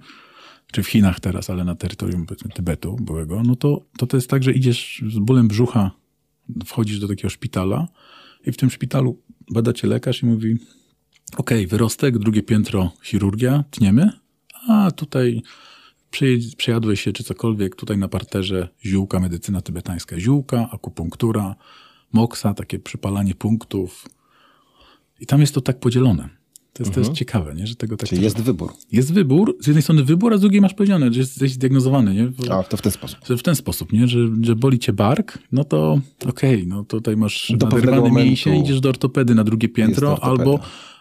czy w Chinach teraz, ale na terytorium Tybetu byłego, no to, to to jest tak, że idziesz z bólem brzucha, wchodzisz do takiego szpitala i w tym szpitalu bada cię lekarz i mówi okej, okay, wyrostek, drugie piętro chirurgia, tniemy, a tutaj przejadłeś się czy cokolwiek, tutaj na parterze ziółka, medycyna tybetańska, ziółka, akupunktura, moksa, takie przypalanie punktów. I tam jest to tak podzielone. To jest, mhm. to jest mhm. ciekawe, nie? że tego tak. Czyli jest wybór. Jest wybór, z jednej strony wybór, a z drugiej masz powiedziane, że jesteś zdiagnozowany. Nie? Bo, a, to w ten sposób. Że w ten sposób, nie? Że, że boli cię bark, no to okej, okay, no tutaj masz Do mięsie, idziesz do ortopedy na drugie piętro, albo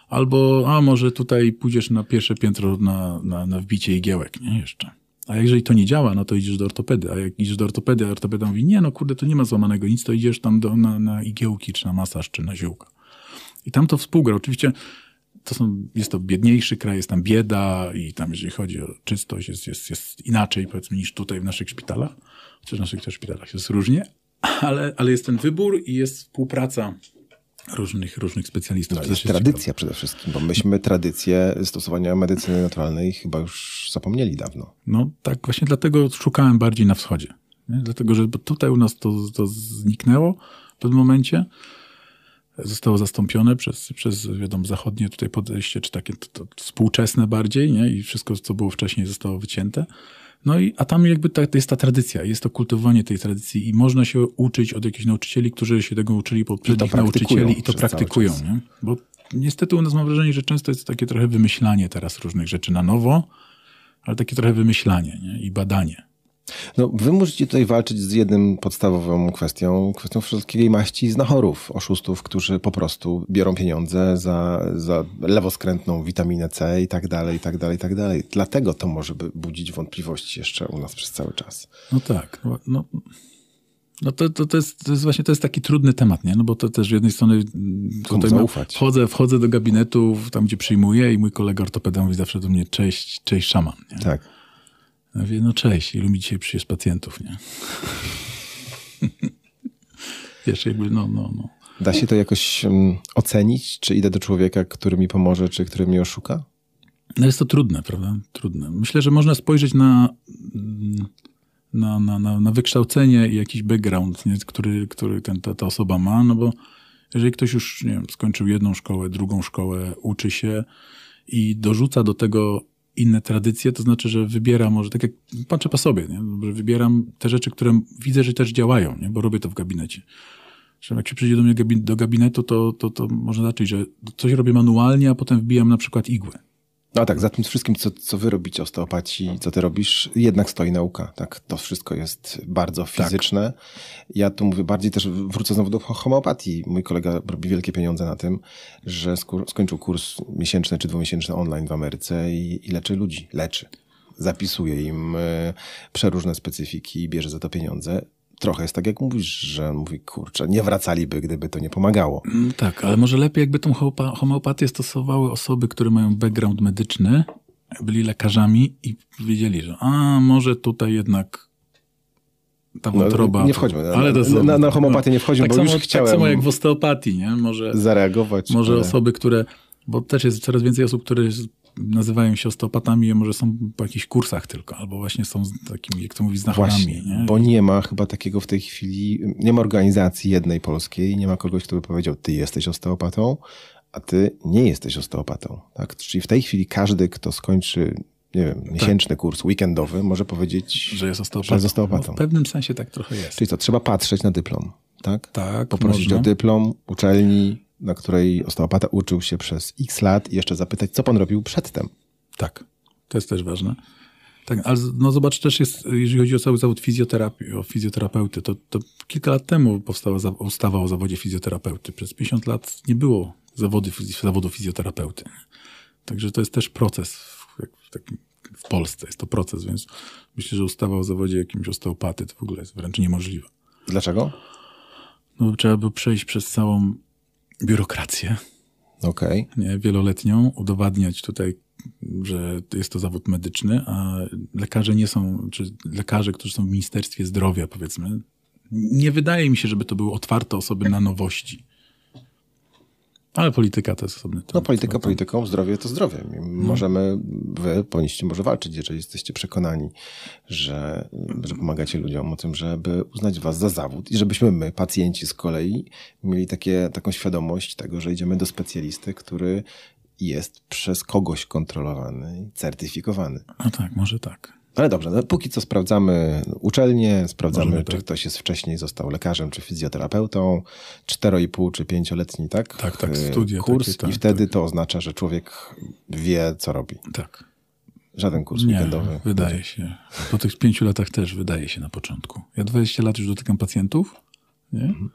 albo a może tutaj pójdziesz na pierwsze piętro na, na, na wbicie igiełek, nie? Jeszcze. A jeżeli to nie działa, no to idziesz do ortopedy. A jak idziesz do ortopedy, a ortopeda mówi, nie, no kurde, to nie ma złamanego nic, to idziesz tam do, na, na igiełki, czy na masaż, czy na ziółka. I tam to współgra. Oczywiście to są, jest to biedniejszy kraj, jest tam bieda i tam, jeżeli chodzi o czystość, jest, jest, jest inaczej, powiedzmy, niż tutaj w naszych szpitalach. Chociaż w naszych też szpitalach jest różnie, ale, ale jest ten wybór i jest współpraca różnych, różnych specjalistów.
No, to jest tradycja ciekawe. przede wszystkim, bo myśmy tradycję stosowania medycyny naturalnej chyba już zapomnieli dawno.
No tak, właśnie dlatego szukałem bardziej na wschodzie. Nie? Dlatego, że tutaj u nas to, to zniknęło w pewnym momencie. Zostało zastąpione przez, przez wiadomo, zachodnie tutaj podejście, czy takie to, to współczesne bardziej, nie? i wszystko, co było wcześniej, zostało wycięte. No i, a tam jakby ta, to jest ta tradycja, jest to kultywowanie tej tradycji i można się uczyć od jakichś nauczycieli, którzy się tego uczyli poprzednich nauczycieli i to praktykują. Nie? Bo niestety u nas mam wrażenie, że często jest takie trochę wymyślanie teraz różnych rzeczy na nowo, ale takie trochę wymyślanie nie? i badanie. No,
wy musicie tutaj walczyć z jednym podstawową kwestią, kwestią wszystkiej maści znachorów, oszustów, którzy po prostu biorą pieniądze za, za lewoskrętną witaminę C i tak dalej, i tak dalej, i tak dalej. Dlatego to może budzić wątpliwości jeszcze u nas przez cały czas.
No tak, no, no... No to, to, to, jest, to jest właśnie to jest taki trudny temat, nie? No bo to też z jednej strony tutaj zaufać? wchodzę, wchodzę do gabinetu, tam gdzie przyjmuję i mój kolega ortopeda mówi zawsze do mnie cześć, cześć szaman. Nie? Tak. Ja mówię, no cześć, ilu mi dzisiaj przyjeżdż pacjentów, nie? Wiesz, [LAUGHS] jakby no, no, no. Da
się to jakoś um, ocenić, czy idę do człowieka, który mi pomoże, czy który mnie oszuka?
No jest to trudne, prawda? Trudne. Myślę, że można spojrzeć na, mm, na, na, na, na wykształcenie i jakiś background, nie? który, który ten, ta, ta osoba ma, no bo jeżeli ktoś już, nie wiem, skończył jedną szkołę, drugą szkołę, uczy się i dorzuca do tego inne tradycje, to znaczy, że wybieram może, tak jak patrzę po sobie, nie? że wybieram te rzeczy, które widzę, że też działają, nie? bo robię to w gabinecie. Zresztą jak się przyjdzie do mnie do gabinetu, to, to, to można zacząć, że coś robię manualnie, a potem wbijam na przykład igłę.
No tak, za tym wszystkim, co, co wy robicie, osteopaci, co ty robisz, jednak stoi nauka. Tak, to wszystko jest bardzo tak. fizyczne. Tak. Ja tu mówię bardziej też, wrócę znowu do homeopatii. Mój kolega robi wielkie pieniądze na tym, że skończył kurs miesięczny czy dwumiesięczny online w Ameryce i, i leczy ludzi. Leczy. Zapisuje im y, przeróżne specyfiki i bierze za to pieniądze trochę jest tak, jak mówisz, że mówi, kurczę, nie wracaliby, gdyby to nie pomagało.
Mm, tak, ale może lepiej, jakby tą homeopatię stosowały osoby, które mają background medyczny, byli lekarzami i wiedzieli, że a, może tutaj jednak ta no, wątroba. No, nie wchodźmy. Ale to na, na, na homeopatię nie wchodzimy, tak bo samo, już tak chciałem. Tak samo jak w osteopatii, nie? Może zareagować. Może ale... osoby, które, bo też jest coraz więcej osób, które nazywają się osteopatami, a może są po jakichś kursach tylko, albo właśnie są takimi, jak to mówi, znachorami. nie? bo
nie ma chyba takiego w tej chwili, nie ma organizacji jednej polskiej, nie ma kogoś, kto by powiedział, ty jesteś osteopatą, a ty nie jesteś osteopatą. Tak? Czyli w tej chwili każdy, kto skończy nie wiem, tak. miesięczny tak. kurs weekendowy, może powiedzieć, że jest osteopatą. Że jest osteopatą. No w pewnym sensie tak trochę jest. Czyli co, trzeba patrzeć na dyplom, tak? Tak. Poprosić można. o dyplom uczelni, na której osteopata uczył się przez x lat i jeszcze zapytać, co pan robił przedtem.
Tak, to jest też ważne. Tak, ale no zobacz, też jest, jeżeli chodzi o cały zawód fizjoterapii, o fizjoterapeuty, to, to kilka lat temu powstała za, ustawa o zawodzie fizjoterapeuty. Przez 50 lat nie było zawody, zawodu fizjoterapeuty. Także to jest też proces w, w, takim, w Polsce, jest to proces, więc myślę, że ustawa o zawodzie jakimś osteopaty to w ogóle jest wręcz niemożliwe. Dlaczego? No, trzeba by przejść przez całą biurokrację. Okej. Okay. Nie, wieloletnią, udowadniać tutaj, że jest to zawód medyczny, a lekarze nie są, czy lekarze, którzy są w Ministerstwie Zdrowia, powiedzmy, nie wydaje mi się, żeby to były otwarte osoby na nowości. Ale polityka to jest osobny temat. No polityka no polityką, zdrowie to zdrowie. No. Możemy,
wy powinniście może walczyć, jeżeli jesteście przekonani, że, że pomagacie ludziom o tym, żeby uznać was za zawód i żebyśmy my, pacjenci z kolei, mieli takie, taką świadomość tego, że idziemy do specjalisty, który jest przez kogoś kontrolowany i certyfikowany.
A no tak, może tak.
Ale dobrze, no, póki co sprawdzamy uczelnię, sprawdzamy, Możemy, czy tak. ktoś jest wcześniej został lekarzem czy fizjoterapeutą, 4,5 czy 5-letni, tak? Tak, tak, y, studia. Kurs takie, tak, i wtedy tak. to oznacza, że człowiek wie, co robi.
Tak. Żaden kurs Nie, weekendowy. Wydaje się. Po tych pięciu latach też wydaje się na początku. Ja 20 lat już dotykam pacjentów nie? Mhm.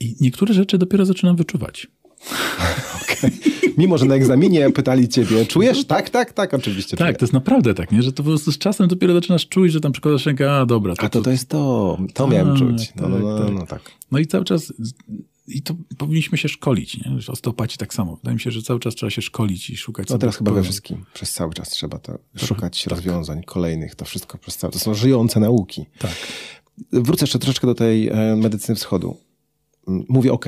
i niektóre rzeczy dopiero zaczynam wyczuwać. [LAUGHS]
[LAUGHS] Mimo, że na egzaminie pytali ciebie, czujesz?
Tak, tak, tak, oczywiście. Tak, czuję. to jest naprawdę tak, nie? że to po prostu z czasem dopiero zaczynasz czuć, że tam przykładasz rękę, a dobra. To, a to, to jest to, to miałem czuć. Tak, no, no, tak, no, no, no, tak. no i cały czas i to powinniśmy się szkolić. Nie? Osteopaci tak samo. Wydaje mi się, że cały czas trzeba się szkolić i szukać. No teraz chyba we wszystkim.
Przez cały czas trzeba to Trochę, szukać tak. rozwiązań kolejnych. To wszystko przez cały To są żyjące nauki. Tak. Wrócę jeszcze troszeczkę do tej e, medycyny wschodu. Mm, mówię OK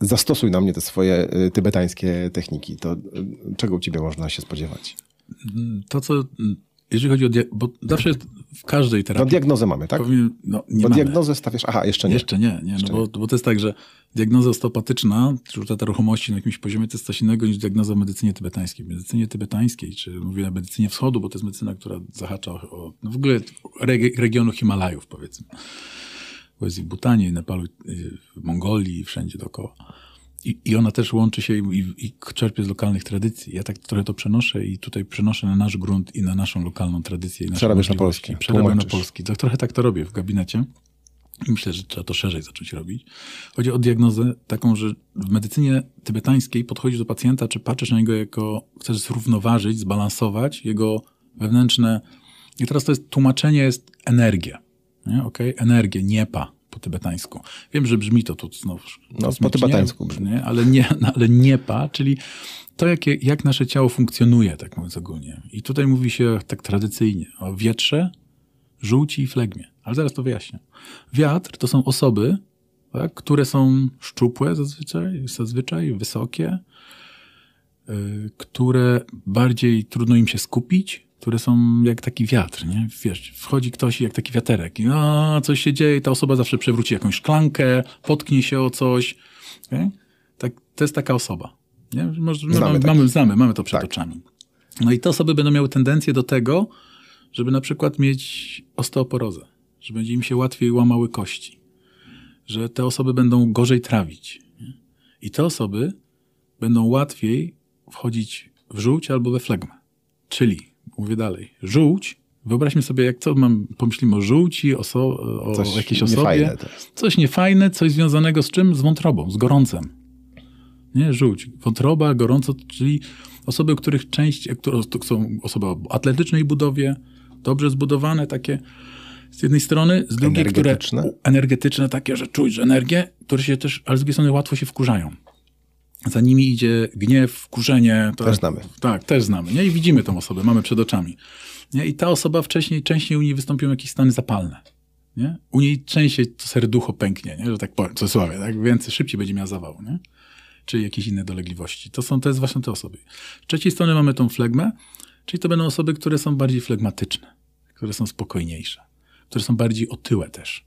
zastosuj na mnie te swoje y, tybetańskie techniki. To y, czego u ciebie można się spodziewać?
To, co jeżeli chodzi o. Bo zawsze jest w każdej terapii. No diagnozę mamy, tak? Powinien, no, nie bo mamy. diagnozę stawiasz. Aha, jeszcze nie. Jeszcze nie, nie, no jeszcze no, Bo, bo, to jest tak, że diagnoza osteopatyczna, czy utrata ruchomości na jakimś poziomie, to jest coś innego niż diagnoza w medycynie tybetańskiej. W medycynie tybetańskiej, czy mówię o medycynie wschodu, bo to jest medycyna, która zahacza o, no w ogóle regionu Himalajów, powiedzmy jest i w Butanie, i Nepalu, i y, w Mongolii, i wszędzie dookoła. I, I ona też łączy się i, i czerpie z lokalnych tradycji. Ja tak trochę to przenoszę i tutaj przenoszę na nasz grunt i na naszą lokalną tradycję. Przerabiasz na polski. Przerabiam na polski. To, trochę tak to robię w gabinecie. Myślę, że trzeba to szerzej zacząć robić. Chodzi o diagnozę taką, że w medycynie tybetańskiej podchodzisz do pacjenta, czy patrzysz na niego jako, chcesz zrównoważyć, zbalansować jego wewnętrzne. I teraz to jest tłumaczenie, jest energia. Nie? Okay? Energię, niepa po tybetańsku. Wiem, że brzmi to tu znowu. No, po tybetańsku brzmi. Nie? Ale, nie, [LAUGHS] no, ale niepa, czyli to, jak, jak nasze ciało funkcjonuje, tak mówiąc ogólnie. I tutaj mówi się tak tradycyjnie o wietrze, żółci i flegmie. Ale zaraz to wyjaśnię. Wiatr to są osoby, tak, które są szczupłe zazwyczaj, zazwyczaj wysokie, yy, które bardziej trudno im się skupić, które są jak taki wiatr, nie? Wiesz, wchodzi ktoś jak taki wiaterek i no, coś się dzieje, ta osoba zawsze przewróci jakąś szklankę, potknie się o coś. Okay? Tak, to jest taka osoba. Nie? Może, no, znamy, mamy, tak. mamy, znamy, mamy to przed tak. oczami. No i te osoby będą miały tendencję do tego, żeby na przykład mieć osteoporozę, że będzie im się łatwiej łamały kości, że te osoby będą gorzej trawić. Nie? I te osoby będą łatwiej wchodzić w żółć albo we flegmę. Czyli Mówię dalej. Żółć Wyobraźmy sobie, jak co mam, pomyślimy o żółci, o, so, o coś jakiejś osobie. Coś niefajne, coś związanego z czym? Z wątrobą, z gorącem. Nie, żółć. Wątroba, gorąco, czyli osoby, których część, e, które są osoby o atletycznej budowie, dobrze zbudowane takie z jednej strony, z drugiej, które energetyczne, takie, że że energię, które się też, ale z drugiej strony łatwo się wkurzają za nimi idzie gniew, kurzenie, To, też znamy. Tak, też znamy. Nie? I widzimy tą osobę, mamy przed oczami. Nie? I ta osoba wcześniej, częściej u niej wystąpią jakieś stany zapalne. Nie? U niej częściej to serducho pęknie, nie? że tak powiem, co sławie, tak? Więcej, szybciej będzie miała zawału, nie? Czy jakieś inne dolegliwości. To są, to jest właśnie te osoby. Z trzeciej strony mamy tą flegmę, czyli to będą osoby, które są bardziej flegmatyczne, które są spokojniejsze, które są bardziej otyłe też.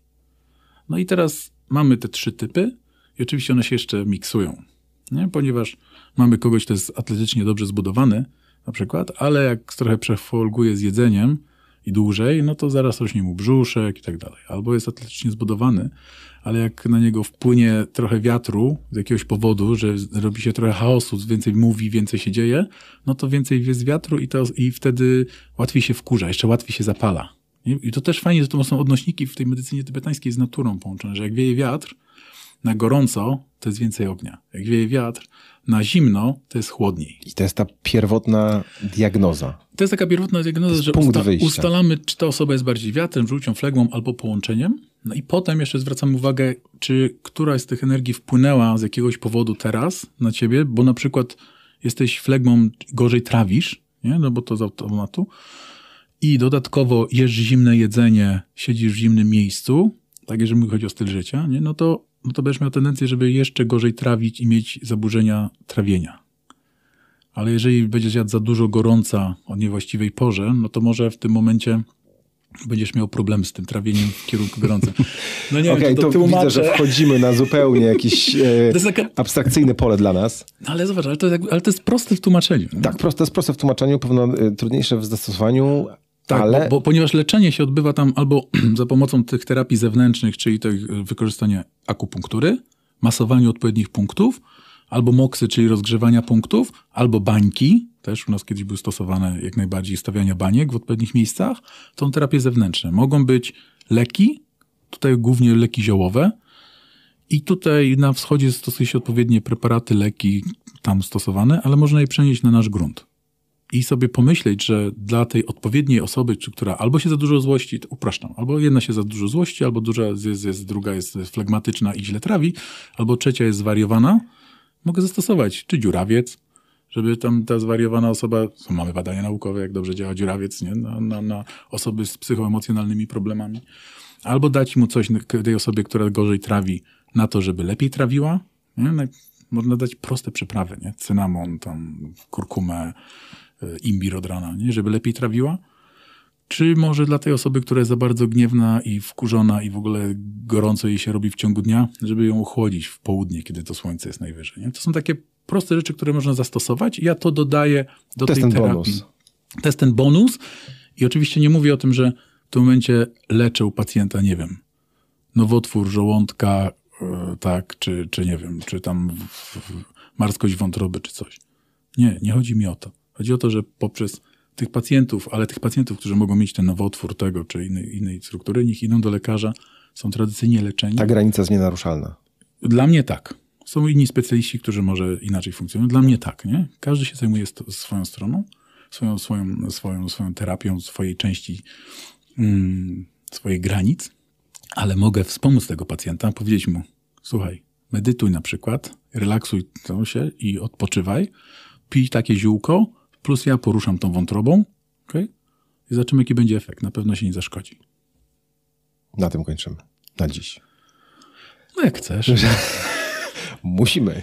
No i teraz mamy te trzy typy i oczywiście one się jeszcze miksują nie? ponieważ mamy kogoś, kto jest atletycznie dobrze zbudowany, na przykład, ale jak trochę przefolguje z jedzeniem i dłużej, no to zaraz rośnie mu brzuszek i tak dalej. Albo jest atletycznie zbudowany, ale jak na niego wpłynie trochę wiatru z jakiegoś powodu, że robi się trochę chaosu, więcej mówi, więcej się dzieje, no to więcej jest wiatru i, to, i wtedy łatwiej się wkurza, jeszcze łatwiej się zapala. I to też fajnie, że to są odnośniki w tej medycynie tybetańskiej z naturą połączone, że jak wieje wiatr, na gorąco to jest więcej ognia. Jak wieje wiatr, na zimno to jest chłodniej. I to jest ta pierwotna diagnoza. To jest taka pierwotna diagnoza, że usta wyjścia. ustalamy, czy ta osoba jest bardziej wiatrem, żółcią, flegmą albo połączeniem. No i potem jeszcze zwracamy uwagę, czy któraś z tych energii wpłynęła z jakiegoś powodu teraz na ciebie, bo na przykład jesteś flegmą, gorzej trawisz, nie? no bo to z automatu. I dodatkowo jesz zimne jedzenie, siedzisz w zimnym miejscu, tak jeżeli chodzi o styl życia, nie? no to no to będziesz miał tendencję, żeby jeszcze gorzej trawić i mieć zaburzenia trawienia. Ale jeżeli będziesz jadł za dużo gorąca o niewłaściwej porze, no to może w tym momencie będziesz miał problem z tym trawieniem w kierunku gorącym. No nie okay, wiem, to, to tłumaczę. widzę, że wchodzimy na zupełnie
jakieś [LAUGHS]
e, taka... abstrakcyjne pole dla nas.
No ale zobacz, ale to, ale to jest proste w tłumaczeniu. Nie? Tak, proste, jest proste w tłumaczeniu, pewno e, trudniejsze w zastosowaniu,
tak, ale... bo, bo, ponieważ leczenie się odbywa tam albo [CLEARS THROAT] za pomocą tych terapii zewnętrznych, czyli to e, wykorzystanie akupunktury, masowanie odpowiednich punktów, albo moksy, czyli rozgrzewania punktów, albo bańki, też u nas kiedyś były stosowane jak najbardziej stawiania baniek w odpowiednich miejscach, to są terapie zewnętrzne. Mogą być leki, tutaj głównie leki ziołowe, i tutaj na wschodzie stosuje się odpowiednie preparaty, leki tam stosowane, ale można je przenieść na nasz grunt i sobie pomyśleć, że dla tej odpowiedniej osoby, czy która albo się za dużo złości, upraszczam, albo jedna się za dużo złości, albo duża jest, jest druga jest flegmatyczna i źle trawi, albo trzecia jest zwariowana, mogę zastosować czy dziurawiec, żeby tam ta zwariowana osoba, no mamy badania naukowe, jak dobrze działa dziurawiec, nie? Na, na, na osoby z psychoemocjonalnymi problemami, albo dać mu coś tej osobie, która gorzej trawi, na to, żeby lepiej trawiła. Nie? Można dać proste przyprawy, nie? cynamon, tam kurkumę, E, imbir od rana, nie? żeby lepiej trawiła? Czy może dla tej osoby, która jest za bardzo gniewna i wkurzona i w ogóle gorąco jej się robi w ciągu dnia, żeby ją ochłodzić w południe, kiedy to słońce jest najwyżej? Nie? To są takie proste rzeczy, które można zastosować. Ja to dodaję do tej terapii. Bonus. To jest ten bonus. I oczywiście nie mówię o tym, że w tym momencie leczę u pacjenta, nie wiem, nowotwór żołądka, e, tak, czy, czy nie wiem, czy tam marskość wątroby, czy coś. Nie, nie chodzi mi o to. Chodzi o to, że poprzez tych pacjentów, ale tych pacjentów, którzy mogą mieć ten nowotwór tego czy innej, innej struktury, niech idą do lekarza, są tradycyjnie leczeni. Ta granica jest nienaruszalna. Dla mnie tak. Są inni specjaliści, którzy może inaczej funkcjonują. Dla mnie tak, nie? Każdy się zajmuje swoją stroną, swoją, swoją, swoją, swoją terapią, swojej części, mm, swoich granic, ale mogę wspomóc tego pacjenta, powiedzieć mu, słuchaj, medytuj na przykład, relaksuj się i odpoczywaj, pij takie ziółko, plus ja poruszam tą wątrobą okay? i zobaczymy, jaki będzie efekt. Na pewno się nie zaszkodzi. Na tym kończymy. Na dziś.
No jak chcesz. [LAUGHS] Musimy.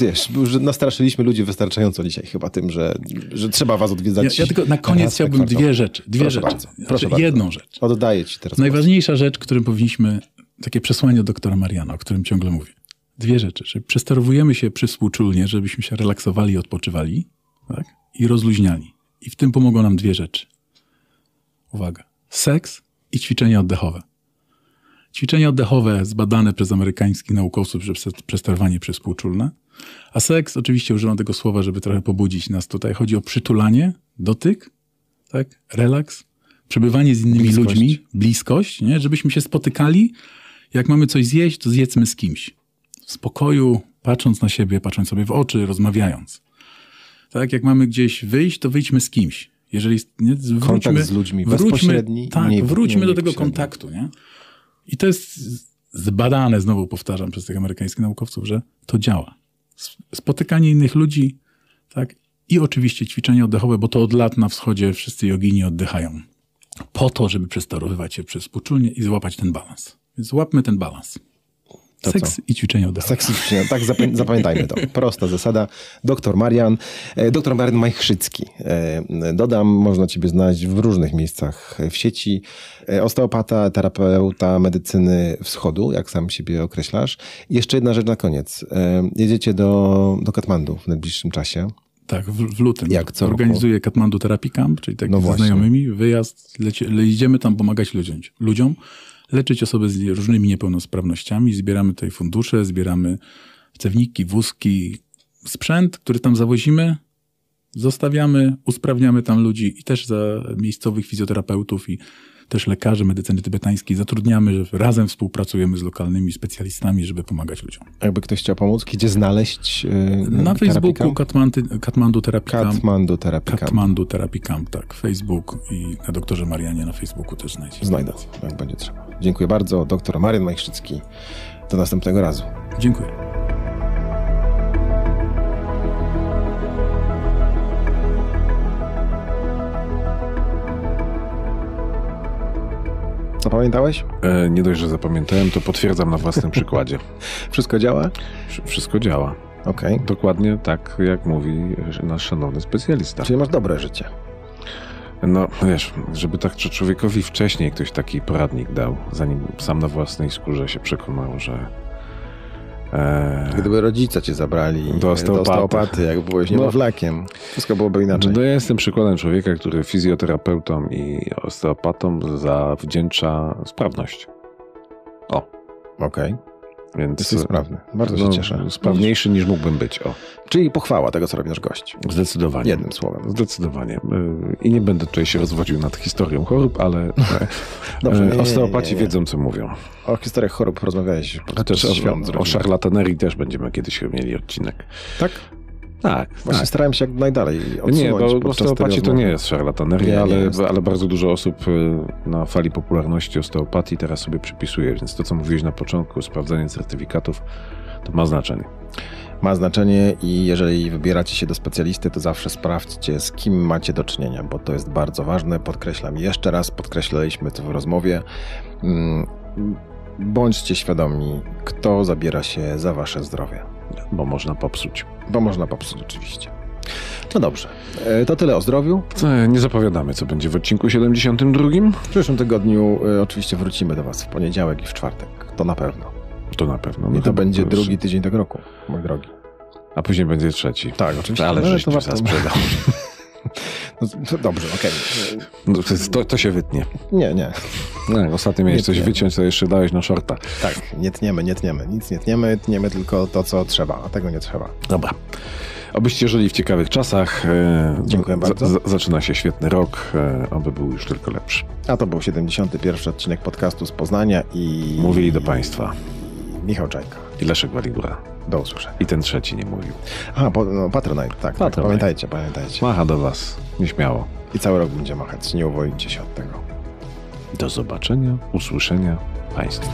Wiesz, już nastraszyliśmy ludzi wystarczająco dzisiaj chyba tym, że, że trzeba was odwiedzać. Ja, ja tylko na koniec chciałbym tak, dwie rzeczy. Dwie Proszę rzeczy. Bardzo. Znaczy, Proszę znaczy, jedną rzecz. Oddaję ci teraz.
Najważniejsza rzecz, którą powinniśmy, takie przesłanie doktora Mariana, o którym ciągle mówię. Dwie rzeczy. Że przesterowujemy się przysłuczulnie, żebyśmy się relaksowali i odpoczywali. Tak? i rozluźniali. I w tym pomogą nam dwie rzeczy. Uwaga. Seks i ćwiczenia oddechowe. Ćwiczenia oddechowe zbadane przez amerykańskich naukowców przez sterowanie przez współczulne. A seks, oczywiście używam tego słowa, żeby trochę pobudzić nas tutaj. Chodzi o przytulanie, dotyk, tak? relaks, przebywanie z innymi bliskość. ludźmi, bliskość, nie? żebyśmy się spotykali. Jak mamy coś zjeść, to zjedzmy z kimś. W spokoju, patrząc na siebie, patrząc sobie w oczy, rozmawiając. Tak, jak mamy gdzieś wyjść, to wyjdźmy z kimś. Jeżeli nie, wróćmy, z ludźmi wróćmy, Tak, nie, wróćmy nie, do tego kontaktu. Nie? I to jest zbadane, znowu powtarzam, przez tych amerykańskich naukowców, że to działa. Spotykanie innych ludzi, tak, i oczywiście ćwiczenie oddechowe, bo to od lat na wschodzie wszyscy jogini oddychają. Po to, żeby przestarowywać się przez współczulnie i złapać ten balans. Więc złapmy ten balans. To Seks co? i ćwiczenia oddechowe. Seks i ćwiczenia, tak [LAUGHS] zapamiętajmy to.
Prosta zasada. Doktor Marian, e, doktor Marian Majchrzycki. E, dodam, można ciebie znaleźć w różnych miejscach w sieci. E, osteopata, terapeuta medycyny wschodu, jak sam siebie określasz. jeszcze jedna rzecz na koniec. Jedziecie do, do Katmandu w najbliższym czasie.
Tak, w, w lutym. Jak co Organizuje roku? Katmandu Therapy Camp, czyli tak no ze znajomymi. Wyjazd, Idziemy tam pomagać ludziom. ludziom leczyć osoby z różnymi niepełnosprawnościami. Zbieramy tutaj fundusze, zbieramy cewniki, wózki, sprzęt, który tam zawozimy, zostawiamy, usprawniamy tam ludzi i też za miejscowych fizjoterapeutów i też lekarzy medycyny tybetańskiej zatrudniamy, że razem współpracujemy z lokalnymi specjalistami, żeby pomagać ludziom. Jakby ktoś chciał pomóc, gdzie znaleźć yy, Na Facebooku Katmandy, Katmandu Therapy Camp. Katmandu Therapy Camp. Katmandu Therapy Camp, tak. Facebook i na doktorze Marianie na Facebooku też znajdzie. Znajdę, jak będzie trzeba. Dziękuję bardzo. Doktor Marian Majszczycki. Do
następnego razu. Dziękuję. Zapamiętałeś? E, nie dość, że zapamiętałem, to potwierdzam na własnym [LAUGHS] przykładzie. Wszystko działa? Wszystko działa. Okay. Dokładnie tak, jak mówi nasz szanowny specjalista. Czyli masz dobre życie. No, wiesz, żeby tak człowiekowi wcześniej ktoś taki poradnik dał, zanim sam na własnej skórze się przekonał, że E, Gdyby rodzice cię zabrali do osteopaty, jak byłeś niemowlakiem, no, wszystko byłoby inaczej. No ja jestem przykładem człowieka, który fizjoterapeutom i osteopatom zawdzięcza sprawność. O. Okej. Okay. Więc Jesteś sprawny. Bardzo się no, cieszę. Sprawniejszy niż mógłbym być. O. Czyli pochwała tego, co robi nasz gość. Zdecydowanie. Jednym słowem. Zdecydowanie. E, I nie będę tutaj się rozwodził nad historią chorób, ale e, [LAUGHS] Dobrze, e, nie, osteopaci nie, nie, wiedzą, co mówią. O historiach chorób rozmawiałeś. też o, o szarlatanerii też będziemy kiedyś mieli odcinek. Tak? Tak. Właśnie tak. starałem się jak najdalej odsunąć. Nie, bo osteopatii to nie jest szarlataneria, ale, ale bardzo dużo osób y, na fali popularności osteopatii teraz sobie przypisuje, więc to, co mówiłeś na początku, sprawdzanie certyfikatów, to ma znaczenie ma znaczenie i jeżeli wybieracie się do specjalisty, to zawsze sprawdźcie, z kim macie do czynienia, bo to jest bardzo ważne. Podkreślam jeszcze raz, podkreślaliśmy to w rozmowie. Mm, bądźcie świadomi, kto zabiera się za wasze zdrowie bo można popsuć. Bo można popsuć oczywiście. No dobrze, e, to tyle o zdrowiu. Nie zapowiadamy, co będzie w odcinku 72. W przyszłym tygodniu e, oczywiście wrócimy do Was w poniedziałek i w czwartek. To na pewno. To na pewno. No I to będzie drugi tydzień tego roku, mój drogi. A później będzie trzeci. Tak, oczywiście. Ale, no, ale żeś to warto... sprzedał. [LAUGHS] No, dobrze, okej. Okay. No, to, to, się wytnie. Nie, nie. No, ostatnio miałeś nie coś wyciąć, to jeszcze dałeś na shorta. Tak, nie tniemy, nie tniemy. Nic nie tniemy, tniemy tylko to, co trzeba, a tego nie trzeba. Dobra. Abyście żyli w ciekawych czasach. E, Dziękuję bardzo. Z, zaczyna się świetny rok, e, aby był już tylko lepszy. A to był 71. odcinek podcastu z Poznania i... Mówili do Państwa. Michał Czajka. I Leszek Waligura. Do usłyszenia. I ten trzeci nie mówił. A, po, no, Patronite, tak. tak. Patronite. tak. Pamiętajcie, pamiętajcie. Macha do was, nieśmiało. I cały rok będzie machać, nie uwolnijcie się od tego. Do zobaczenia, usłyszenia Państwu.